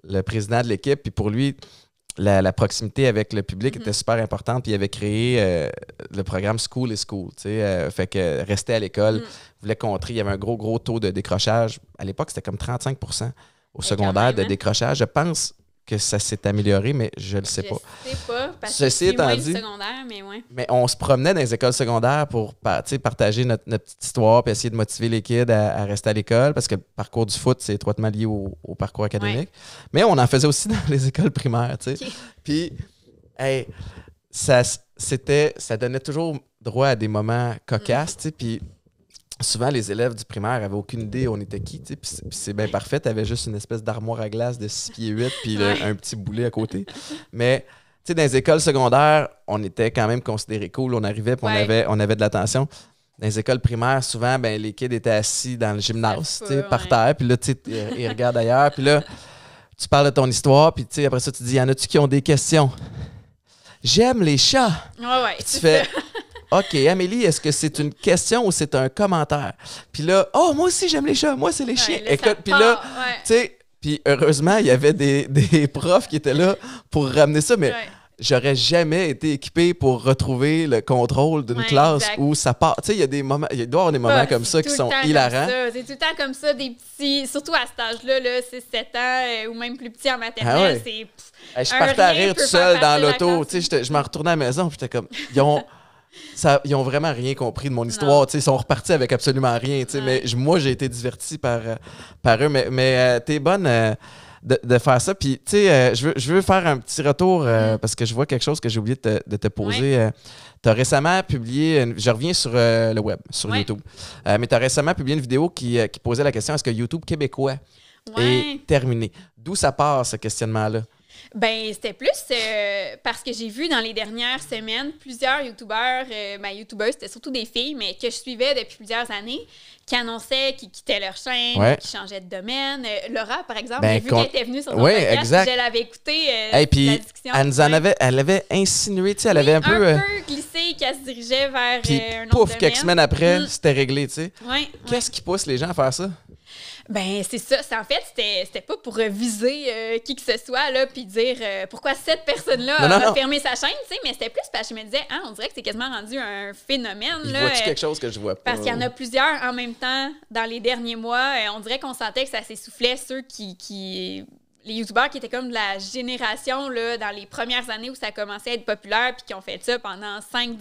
le président de l'équipe, puis pour lui, la, proximité avec le public mm-hmm. était super importante. Puis il avait créé euh, le programme School is School. Euh, fait que rester à l'école, vous mm. voulait contrer. Il y avait un gros, gros taux de décrochage. À l'époque, c'était comme 35 au secondaire de hein? décrochage. Je pense, que ça s'est amélioré, mais je le sais pas. Je sais pas, parce que c'est moins secondaire, mais oui. Mais on se promenait dans les écoles secondaires pour partager notre, petite histoire puis essayer de motiver les kids à, rester à l'école, parce que le parcours du foot, c'est étroitement lié au, parcours académique. Mais on en faisait aussi dans les écoles primaires, tu sais. Puis, ça, c'était, ça donnait toujours droit à des moments cocasses, tu sais, puis souvent, les élèves du primaire n'avaient aucune idée on était qui. Puis c'est bien parfait. Tu avais juste une espèce d'armoire à glace de 6 pieds 8 puis un petit boulet à côté. Mais dans les écoles secondaires, on était quand même considérés cool. On arrivait puis on, avait, on avait de l'attention. Dans les écoles primaires, souvent, ben, les kids étaient assis dans le gymnase, sais, par terre. Puis là, ils, euh, ils regardent ailleurs. Puis là, tu parles de ton histoire. Puis après ça, tu dis y en a-tu qui ont des questions J'aime les chats. Ouais, ouais. tu fais. OK, Amélie, est-ce que c'est une question ou c'est un commentaire? Puis là, oh, moi aussi, j'aime les chats, moi, c'est les chiens. Écoute, puis là, tu sais, puis heureusement, il y avait des, profs qui étaient là pour ramener ça, mais. j'aurais jamais été équipé pour retrouver le contrôle d'une classe où ça part. Tu sais, il y a des moments, il doit y avoir des moments ah, comme ça qui sont hilarants. C'est tout le temps comme ça, des petits, surtout à cet âge-là, là, 6-7 ans, euh, ou même plus petit en maternelle, ah c'est. je partais à rire tout seul dans l'auto. Tu sais, je, me m'en retournais à la maison, j'étais comme, ils ont ils ont vraiment rien compris de mon histoire. Ils sont repartis avec absolument rien. Mais moi, j'ai été diverti par, euh, par eux. Mais, euh, tu es bonne. Euh, de, faire ça. Puis, tu sais, je, veux, faire un petit retour mm. parce que je vois quelque chose que j'ai oublié de te, poser. tu as récemment publié, je reviens sur le web, sur YouTube, mais tu as récemment publié une vidéo qui, posait la question est-ce que YouTube québécois est terminé D'où ça part ce questionnement-là ben, c'était plus euh, parce que j'ai vu dans les dernières semaines plusieurs youtubeurs, euh, ma ben, youtubeuses, c'était surtout des filles, mais que je suivais depuis plusieurs années, qui annonçaient qu'ils quittaient leur chaîne, qu'ils qui changeaient de domaine. Euh, Laura, par exemple, ben, vu qu'elle était venue sur son podcast, je l'avais écoutée. Et puis, elle nous en avait, elle avait insinué, tu sais, elle avait un, peu. Un peu glissé qu'elle se dirigeait vers. un autre pouf, quelques semaines après, mm. c'était réglé, tu sais. Qu'est-ce qui pousse les gens à faire ça? Ben, c'est ça. En fait, c'était pas pour viser euh, qui que ce soit, là, puis dire euh, pourquoi cette personne-là a fermé sa chaîne, tu sais, mais c'était plus parce que je me disais, ah, on dirait que c'est quasiment rendu un phénomène. Je tu euh, quelque chose que je vois pas? Parce qu'il y en a plusieurs en même temps dans les derniers mois. on dirait qu'on sentait que ça s'essoufflait, ceux qui les youtubeurs qui étaient comme de la génération là, dans les premières années où ça commençait à être populaire puis qui ont fait ça pendant 5-10 ans.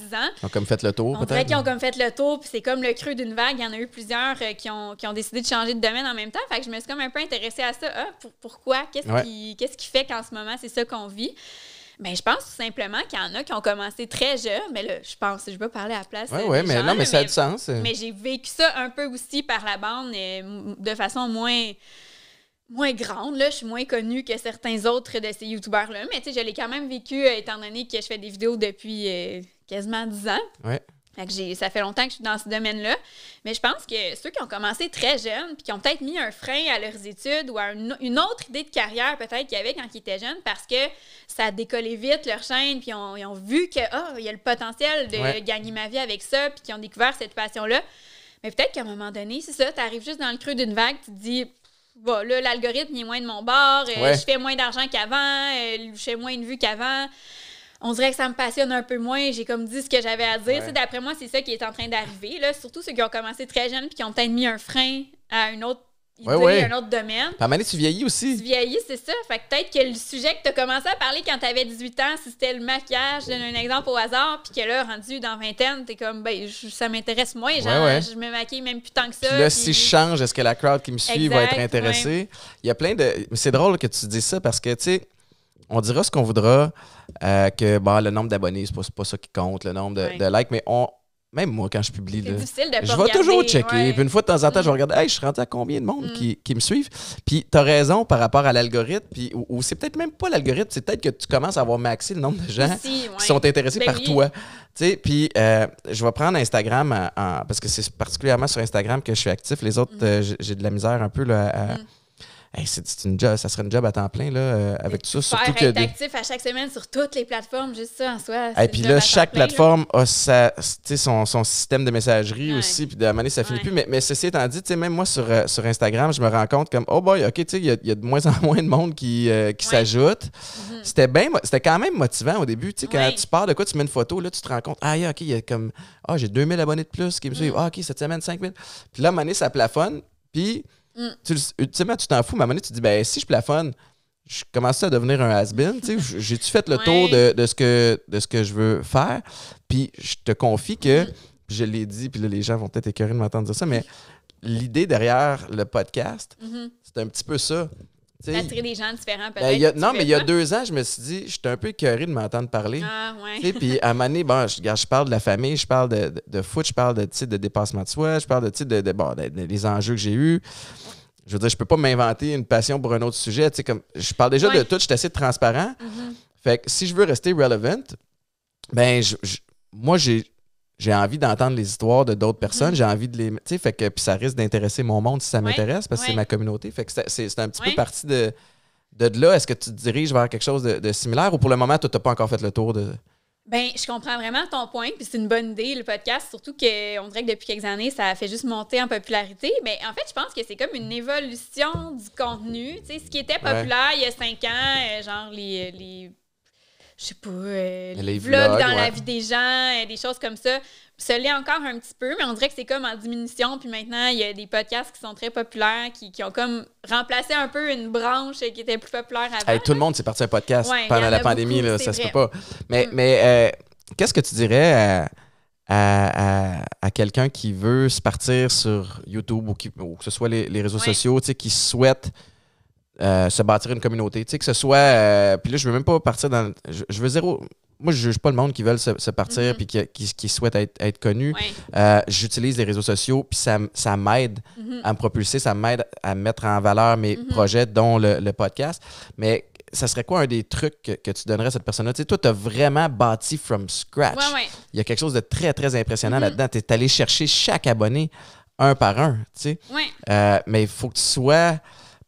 Ils ont comme fait le tour, peut-être. qu'ils ont comme fait le tour, puis c'est comme le creux d'une vague. Il y en a eu plusieurs euh, qui, ont, décidé de changer de domaine en même temps. Fait que je me suis comme un peu intéressée à ça. Ah, pourquoi? Qu'est-ce qui, ce qui fait qu'en ce moment, c'est ça qu'on vit? Ben, je pense tout simplement qu'il y en a qui ont commencé très jeune, mais là, je pense, je vais parler à la place. Oui, euh, mais non, mais ça a du sens. Euh. Mais j'ai vécu ça un peu aussi par la bande, de façon moins moins grande, là, je suis moins connue que certains autres de ces youtubeurs-là, mais tu sais, je l'ai quand même vécu euh, étant donné que je fais des vidéos depuis euh, quasiment 10 ans. Ouais. Fait ça fait longtemps que je suis dans ce domaine-là. Mais je pense que ceux qui ont commencé très jeunes, puis qui ont peut-être mis un frein à leurs études ou à une, autre idée de carrière peut-être qu'ils avait quand ils étaient jeunes, parce que ça a décollé vite leur chaîne, puis ils ont vu que, ah, il y a le potentiel de gagner ma vie avec ça, puis qu'ils ont découvert cette passion-là. Mais peut-être qu'à un moment donné, c'est ça, tu arrives juste dans le creux d'une vague, tu te dis, là, l'algorithme est moins de mon bord, euh, je fais moins d'argent qu'avant, euh, je fais moins de vues qu'avant. On dirait que ça me passionne un peu moins. J'ai comme dit ce que j'avais à dire. c'est D'après moi, c'est ça qui est en train d'arriver. Surtout ceux qui ont commencé très jeunes puis qui ont peut-être mis un frein à une autre il ouais, ouais. un autre domaine. Puis tu vieillis aussi. Tu vieillis, c'est ça. Fait peut-être que le sujet que tu as commencé à parler quand tu avais 18 ans, si c'était le maquillage, je donne un exemple au hasard, puis que là, rendu dans vingtaine, t'es comme, ben, ça m'intéresse moins, genre, je me maquille même plus tant que ça. Puis là, si je change, est-ce que la crowd qui me suit va être intéressée? Il y a plein de. C'est drôle que tu dises ça parce que, tu sais, on dira ce qu'on voudra, euh, que bah, le nombre d'abonnés, c'est pas, pas ça qui compte, le nombre de, de likes, mais on, même moi, quand je publie, je vais toujours checker. une fois de temps en temps, je vais mm. regarder, je suis rendu à combien de monde mm. qui, me suivent. Puis tu as raison par rapport à l'algorithme. Puis, ou, c'est peut-être même pas l'algorithme, c'est peut-être que tu commences à avoir maxi le nombre de gens qui sont intéressés ben par toi. puis euh, je vais prendre Instagram parce que c'est particulièrement sur Instagram que je suis actif. Les autres, mm. euh, j'ai de la misère un peu ça serait une job à temps plein là, euh, avec tout ça. Surtout que actif à chaque semaine sur toutes les plateformes, juste ça en soi. Et puis là, chaque plateforme a son, système de messagerie aussi, puis de manière ça finit plus. Mais, ceci étant dit, même moi sur, euh, sur Instagram, je me rends compte comme, oh boy, ok, il y, a de moins en moins de monde qui, euh, qui s'ajoute. Mhm. C'était bien, c'était quand même motivant au début. Quand tu pars de quoi, tu mets une photo, là, tu te rends compte, ah, ok, il y a comme, ah, oh, j'ai 2000 abonnés de plus qui me mm. suivent, ah, ok, cette semaine 5000. Puis là, Mané, ça plafonne, puis Mm. Tu, tu t'en fous, mais à moment tu te dis, ben, si je plafonne, je commence à devenir un has-been. J'ai-tu fait le tour de, ce que, de ce que je veux faire? Puis je te confie que, mm. je l'ai dit, puis les gens vont peut-être écœurer de m'entendre dire ça, mais l'idée derrière le podcast, mm-hmm. c'est un petit peu ça. D'attirer des gens différents, ben, peut-être. non, mais il y a deux ans, je me suis dit, j'étais un peu écœuré de m'entendre parler. Ah, ouais. Puis à ma bon, je, parle de la famille, je parle de, foot, je parle de, de dépassement de soi, je parle de, de des enjeux que j'ai eus. Je veux dire, je peux pas m'inventer une passion pour un autre sujet. Comme, je parle déjà de tout, je suis assez transparent. Mm-hmm. Fait que si je veux rester relevant, ben, moi, j'ai j'ai envie d'entendre les histoires de d'autres personnes, mm. j'ai envie de les. Tu sais, que puis ça risque d'intéresser mon monde si ça m'intéresse parce que c'est ma communauté. Fait que c'est un petit peu parti de, de, là. Est-ce que tu te diriges vers quelque chose de, similaire ou pour le moment, tu n'as pas encore fait le tour de. Ben, je comprends vraiment ton point, puis c'est une bonne idée, le podcast, surtout qu'on dirait que depuis quelques années, ça a fait juste monter en popularité. Mais en fait, je pense que c'est comme une évolution du contenu. Tu sais, ce qui était populaire il y a cinq ans, euh, genre les je sais pas, euh, les, vlogs, dans la vie des gens, et euh, des choses comme ça. Ça l'est encore un petit peu, mais on dirait que c'est comme en diminution. Puis maintenant, il y a des podcasts qui sont très populaires, qui, qui ont comme remplacé un peu une branche qui était plus populaire avant. tout le monde s'est parti à podcast pendant la pandémie, là, ça se peut pas. Mais, mm. mais euh, qu'est-ce que tu dirais à, à, à, quelqu'un qui veut se partir sur YouTube ou, que ce soit les, réseaux sociaux, qui souhaite euh, se bâtir une communauté. Tu que ce soit. Euh, puis là, je veux même pas partir dans. Je, veux zéro. Moi, je juge pas le monde qui veut se, partir mhm. puis qui, qui, souhaite être, connu. Euh, j'utilise les réseaux sociaux, puis ça, m'aide mhm. à me propulser, ça m'aide à mettre en valeur mes mhm. projets, dont le, podcast. Mais ça serait quoi un des trucs que, tu donnerais à cette personne-là? Tu toi, tu as vraiment bâti from scratch. Il y a quelque chose de très, très impressionnant là-dedans. Tu es allé chercher chaque abonné un par un, tu sais. mais il faut que tu sois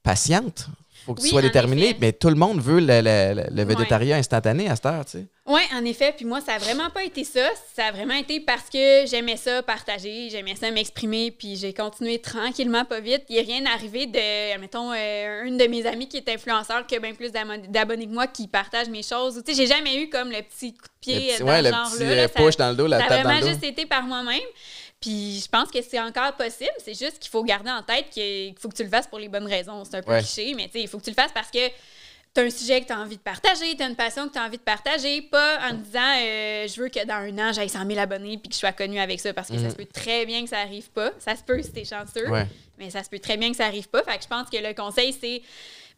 patiente. Faut que tu sois déterminé, mais tout le monde veut le, le, végétariat instantané à cette heure, tu sais. Oui, en effet. Puis moi, ça n'a vraiment pas été ça. Ça a vraiment été parce que j'aimais ça partager, j'aimais ça m'exprimer, puis j'ai continué tranquillement, pas vite. Il n'est rien arrivé de, mettons, euh, une de mes amies qui est influenceur, qui a bien plus d'abonnés que moi, qui partage mes choses. Tu sais, j'ai jamais eu comme le petit coup de pied le genre là, euh, dans le dos, ça juste été par moi-même. Puis je pense que c'est encore possible. C'est juste qu'il faut garder en tête qu'il faut que tu le fasses pour les bonnes raisons. C'est un peu cliché, mais il faut que tu le fasses parce que tu as un sujet que tu as envie de partager, tu as une passion que tu as envie de partager, pas en disant euh, je veux que dans un an j'aille 100 000 abonnés puis que je sois connu avec ça parce que ça mm. se peut très bien que ça arrive pas. Ça se peut si tu es chanceux, mais ça se peut très bien que ça arrive pas. Fait que je pense que le conseil c'est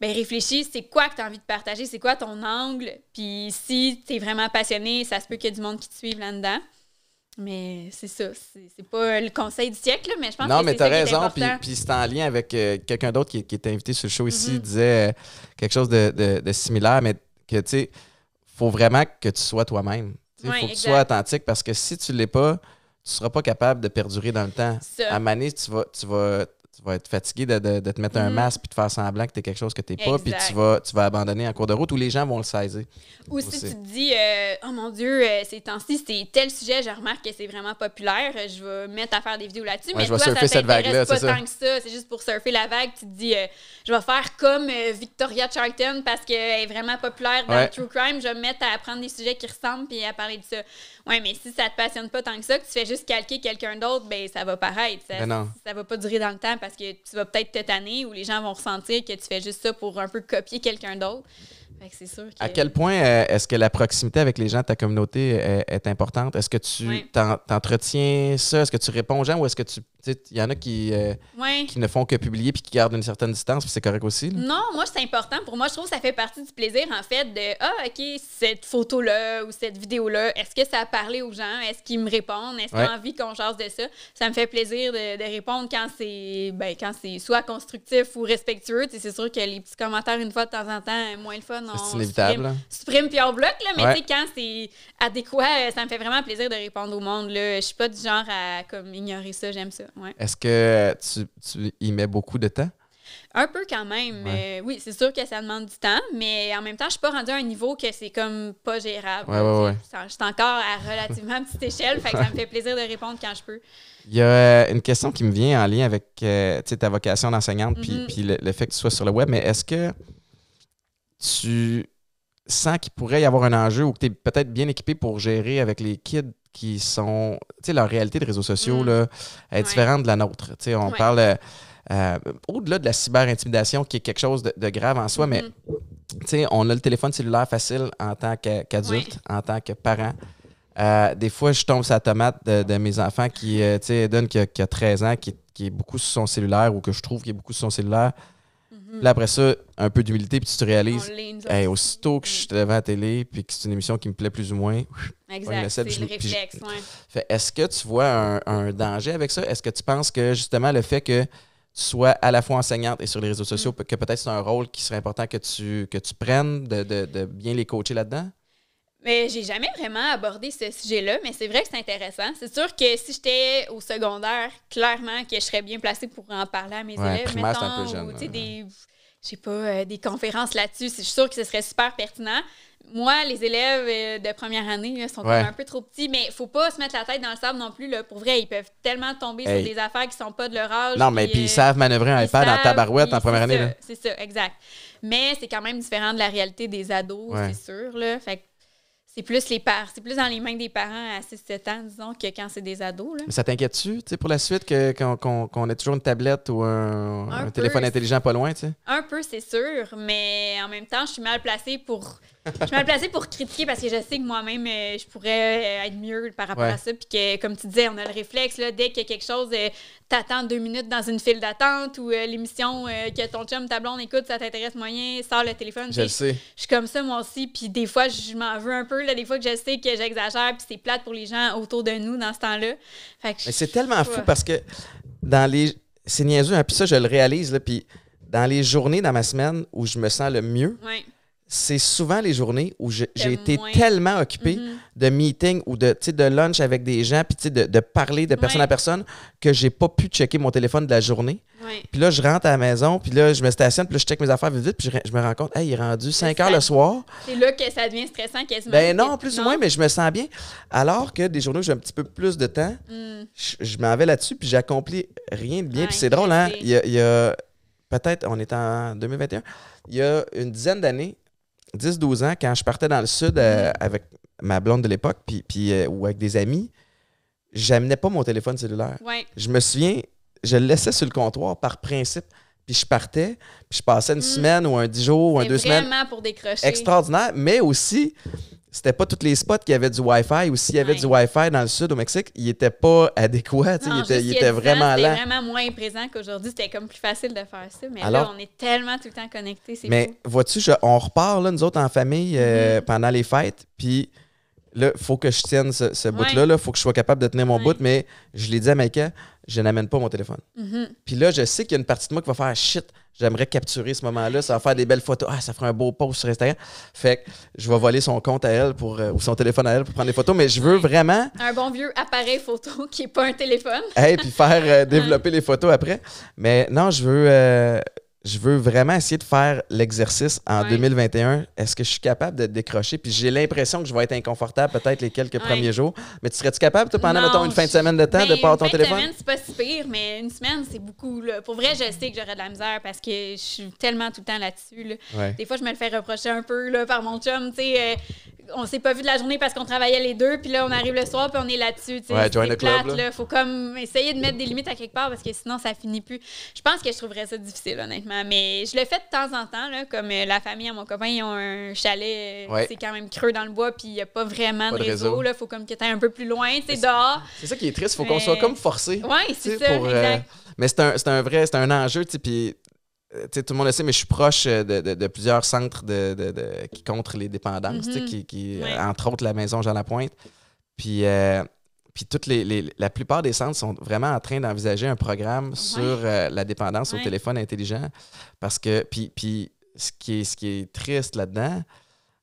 ben réfléchis, c'est quoi que tu as envie de partager, c'est quoi ton angle, puis si tu es vraiment passionné, ça se peut qu'il y ait du monde qui te suive là-dedans. Mais c'est ça, c'est pas le conseil du siècle, mais je pense que c'est Non, mais t'as raison, puis, puis c'est en lien avec euh, quelqu'un d'autre qui, qui était invité sur le show ici, mm-hmm. disait euh, quelque chose de, similaire, mais que, tu sais, faut vraiment que tu sois toi-même. Il faut que tu sois authentique, parce que si tu ne l'es pas, tu ne seras pas capable de perdurer dans le temps. À Mané, tu vas, tu vas tu vas être fatigué de, te mettre un mm. masque puis de faire semblant que tu es quelque chose que tu n'es pas, puis tu vas, tu vas abandonner en cours de route où les gens vont le saisir. Ou si tu te dis, euh, oh mon Dieu, euh, ces temps-ci, c'est tel sujet, je remarque que c'est vraiment populaire, euh, je vais mettre à faire des vidéos là-dessus, mais je vais surfer cette vague-là, c'est ça. tant que ça, c'est juste pour surfer la vague, tu te dis, je vais faire comme Victoria Charlton parce qu'elle est vraiment populaire dans true crime, je vais me mettre à apprendre des sujets qui ressemblent et à parler de ça. Oui, mais si ça te passionne pas tant que ça, que tu fais juste calquer quelqu'un d'autre, ben ça va paraître. Ça, ben non. ça va pas durer dans le temps parce que tu vas peut-être te tanner ou les gens vont ressentir que tu fais juste ça pour un peu copier quelqu'un d'autre. c'est sûr À quel point euh, est-ce que la proximité avec les gens de ta communauté est, importante? Est-ce que tu t'entretiens ça? Est-ce que tu réponds aux gens ou est-ce que tu il y en a qui, euh, qui ne font que publier puis qui gardent une certaine distance, c'est correct aussi. Non, moi, c'est important. Pour moi, je trouve que ça fait partie du plaisir, en fait, de Ah, OK, cette photo-là ou cette vidéo-là, est-ce que ça a parlé aux gens? Est-ce qu'ils me répondent? Est-ce qu'ils ont envie qu'on jase de ça? Ça me fait plaisir de, répondre quand c'est ben, quand c'est soit constructif ou respectueux. C'est sûr que les petits commentaires, une fois de temps en temps, moins le fun. C'est inévitable. Hein. Supprime, puis on bloque, là, mais quand c'est adéquat, ça me fait vraiment plaisir de répondre au monde. Là. Je suis pas du genre à comme ignorer ça, j'aime ça. Est-ce que tu, y mets beaucoup de temps? Un peu quand même. oui, c'est sûr que ça demande du temps, mais en même temps, je suis pas rendue à un niveau que c'est comme pas gérable. Ouais, je suis encore à relativement petite échelle, fait ça me fait plaisir de répondre quand je peux. Il y a euh, une question qui me vient en lien avec euh, ta vocation d'enseignante mm-hmm. puis, le, le, fait que tu sois sur le web, mais est-ce que tu sens qu'il pourrait y avoir un enjeu ou que tu es peut-être bien équipé pour gérer avec les kids qui sont. Tu sais, leur réalité de réseaux sociaux mm. est différente de la nôtre. Tu sais, on parle. Euh, euh, au-delà de la cyber-intimidation qui est quelque chose de, grave en soi, mais mm-hmm. tu sais, on a le téléphone cellulaire facile en tant qu'adulte, en tant que parent. Euh, des fois, je tombe sur la tomate de, mes enfants qui, tu sais, Eden qui a, 13 ans, qui, qui, est beaucoup sur son cellulaire ou que je trouve qu'il est beaucoup sur son cellulaire. Mhm. Là, après ça, un peu d'humilité, puis tu te réalises. aussitôt que je suis devant la télé, puis que c'est une émission qui me plaît plus ou moins. Exact. c'est le réflexe. Est-ce que tu vois un, danger avec ça? Est-ce que tu penses que justement le fait que tu sois à la fois enseignante et sur les réseaux mhm. sociaux, que peut-être c'est un rôle qui serait important que tu, que tu prennes, de bien les coacher là-dedans? Mais j'ai jamais vraiment abordé ce sujet-là, mais c'est vrai que c'est intéressant. C'est sûr que si j'étais au secondaire, clairement que je serais bien placée pour en parler à mes élèves. Primaire, mettons, un peu jeune, j'ai pas, euh, des conférences là-dessus. Je suis sûre que ce serait super pertinent. Moi, les élèves euh, de première année sont sont même un peu trop petits, mais faut pas se mettre la tête dans le sable non plus. Là. Pour vrai, ils peuvent tellement tomber sur des affaires qui sont pas de leur âge. Non, mais puis ils euh, savent manœuvrer un iPad en tabarouette en première année. C'est ça, exact. Mais c'est quand même différent de la réalité des ados, c'est sûr. Là. Fait c'est plus les parents, c'est plus dans les mains des parents à 6-7 ans, disons, que quand c'est des ados. Là. Mais ça t'inquiète-tu, pour la suite, qu'on ait toujours une tablette ou un, téléphone intelligent pas loin, tu Un peu, c'est sûr, mais en même temps, je suis mal placée pour je suis mal placée pour critiquer parce que je sais que moi-même, euh, je pourrais euh, être mieux par rapport à ça. Puis que, comme tu disais, on a le réflexe, là, dès qu'il y a quelque chose, euh, t'attends deux minutes dans une file d'attente ou l'émission que ton chum, ta blonde écoute, ça t'intéresse moyen, sors le téléphone. Je le sais. Je suis comme ça, moi aussi. Puis des fois, je m'en veux un peu. Là, des fois que je sais que j'exagère, puis c'est plate pour les gens autour de nous dans ce temps-là. c'est tellement fou parce que dans les. C'est niaiseux, hein. puis ça, je le réalise, puis dans les journées dans ma semaine où je me sens le mieux, ouais c'est souvent les journées où j'ai été tellement occupé mm-hmm. de meetings ou de, de lunch avec des gens, puis de, parler de personne à personne, que j'ai pas pu checker mon téléphone de la journée. Puis là, je rentre à la maison, puis là, je me stationne, puis je check mes affaires vite, puis je, me rends compte, hey, il est rendu 5 heures le soir. C'est là que ça devient stressant quasiment. Ben non, plus ou moins, mais je me sens bien. Alors que des journées où j'ai un petit peu plus de temps, mm. je, m'en vais là-dessus, puis j'accomplis rien de bien. puis c'est drôle, hein? Il y a peut-être, on est en 2021, il y a une dizaine d'années, 10-12 ans, quand je partais dans le sud euh, mm-hmm. avec ma blonde de l'époque puis, euh, ou avec des amis, j'amenais pas mon téléphone cellulaire. Je me souviens, je le laissais sur le comptoir par principe. Puis je partais, puis je passais une mm. semaine ou un dix jours ou un deux semaines. Extraordinaire, mais aussi, c'était pas tous les spots qui avaient du Wi-Fi ou s'il y avait du Wi-Fi dans le sud au Mexique, il était pas adéquat. il était, il était vraiment là. C'était vraiment moins présent qu'aujourd'hui. C'était comme plus facile de faire ça. Mais là, on est tellement tout le temps connectés. Mais vois-tu, on repart, là, nous autres, en famille, euh, mm-hmm. pendant les fêtes. Puis là, il faut que je tienne ce, bout-là. Il faut que je sois capable de tenir mon bout. Mais je l'ai dit à Maïka, je n'amène pas mon téléphone. Mm-hmm. Puis là, je sais qu'il y a une partie de moi qui va faire ah, shit, j'aimerais capturer ce moment-là, ça va faire des belles photos, ah, ça fera un beau post sur Instagram. Fait que je vais voler son compte à elle pour, euh, ou son téléphone à elle pour prendre des photos, mais je veux vraiment. Un bon vieux appareil photo qui n'est pas un téléphone. Et hey, puis faire euh, développer les photos après. Mais non, je veux. Euh, je veux vraiment essayer de faire l'exercice en 2021. Est-ce que je suis capable de décrocher? Puis j'ai l'impression que je vais être inconfortable peut-être les quelques premiers jours. Mais tu serais-tu capable, pendant, une fin de semaine de temps, de ben, pas ton téléphone? Une semaine, c'est pas si pire, mais une semaine, c'est beaucoup. Pour vrai, je sais que j'aurais de la misère parce que je suis tellement tout le temps là-dessus. Des fois, je me le fais reprocher un peu là, par mon chum. Tu sais, euh, on s'est pas vu de la journée parce qu'on travaillait les deux, puis là, on arrive le soir, puis on est là-dessus. Ouais, Faut comme essayer de mettre des limites à quelque part parce que sinon, ça finit plus. Je pense que je trouverais ça difficile, honnêtement mais je le fais de temps en temps, comme euh, la famille à mon copain, ils ont un chalet, euh, c'est quand même creux dans le bois, puis il n'y a pas vraiment de réseau. Il faut comme que tu un peu plus loin, tu sais, dehors. C'est ça qui est triste, il faut qu'on soit comme forcé. Oui, c'est ça, euh, Mais c'est un, vrai, c'est un enjeu, tu sais, puis, tout le monde le sait, mais je suis proche de, plusieurs centres de, qui contre les dépendances, mm-hmm. qui, entre autres la maison Jean Lapointe. Puis, puis toutes les, la plupart des centres sont vraiment en train d'envisager un programme sur euh, la dépendance au téléphone intelligent. Parce que, puis, ce, qui est, ce qui est triste là-dedans,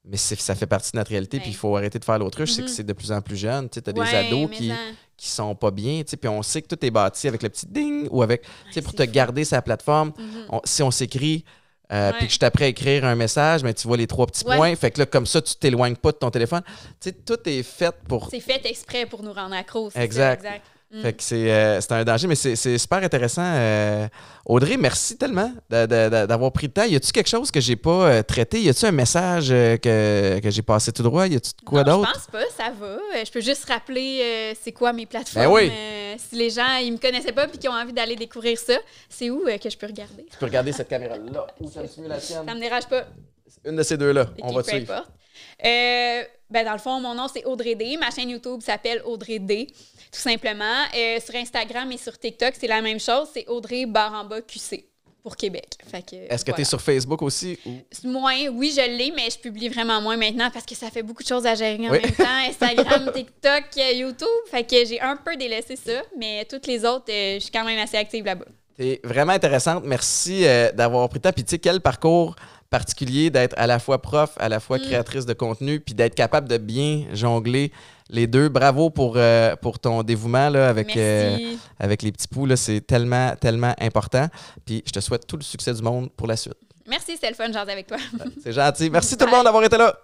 mais ça fait partie de notre réalité, puis il faut arrêter de faire l'autruche, c'est que mm-hmm. c'est de plus en plus jeune. Tu as des ados qui, qui sont pas bien, puis on sait que tout est bâti avec le petit ding ou avec, pour te garder sa plateforme. Mm-hmm. si on s'écrit, euh, puis que je t'apprends à écrire un message, mais tu vois les trois petits points. Fait que là, comme ça, tu t'éloignes pas de ton téléphone. Tu tout est fait pour. C'est fait exprès pour nous rendre accro. Exact. exact. Mm. Euh, c'est, un danger, mais c'est, super intéressant. Euh, Audrey, merci tellement d'avoir pris le temps. Y a-tu quelque chose que j'ai pas euh, traité? Y a-tu un message que, que j'ai passé tout droit? Y a-tu quoi d'autre? Je pense pas, ça va. Je peux juste rappeler c'est quoi mes plateformes. Ben si les gens ils me connaissaient pas et qui ont envie d'aller découvrir ça, c'est où que je peux regarder? Tu peux regarder cette caméra-là ça me Ça me dérange pas. Une de ces deux-là. On va suivre. Euh, ben dans le fond, mon nom, c'est Audrey D. Ma chaîne YouTube s'appelle Audrey D tout simplement. Euh, sur Instagram et sur TikTok, c'est la même chose. C'est Audrey Baramba QC pour Québec. Est-ce que tu es sur Facebook aussi? Moins, oui, je l'ai, mais je publie vraiment moins maintenant parce que ça fait beaucoup de choses à gérer en même temps. Instagram, TikTok, euh, YouTube. Fait que j'ai un peu délaissé ça, mais toutes les autres, euh, je suis quand même assez active là-bas. C'est vraiment intéressante. Merci d'avoir pris ta pitié. Quel parcours particulier d'être à la fois prof, à la fois mm. créatrice de contenu, puis d'être capable de bien jongler les deux. Bravo pour, euh, pour ton dévouement avec, euh, avec les petits poux. C'est tellement, tellement important. Puis je te souhaite tout le succès du monde pour la suite. Merci, c'était le fun de avec toi. C'est gentil. Merci tout le monde d'avoir été là.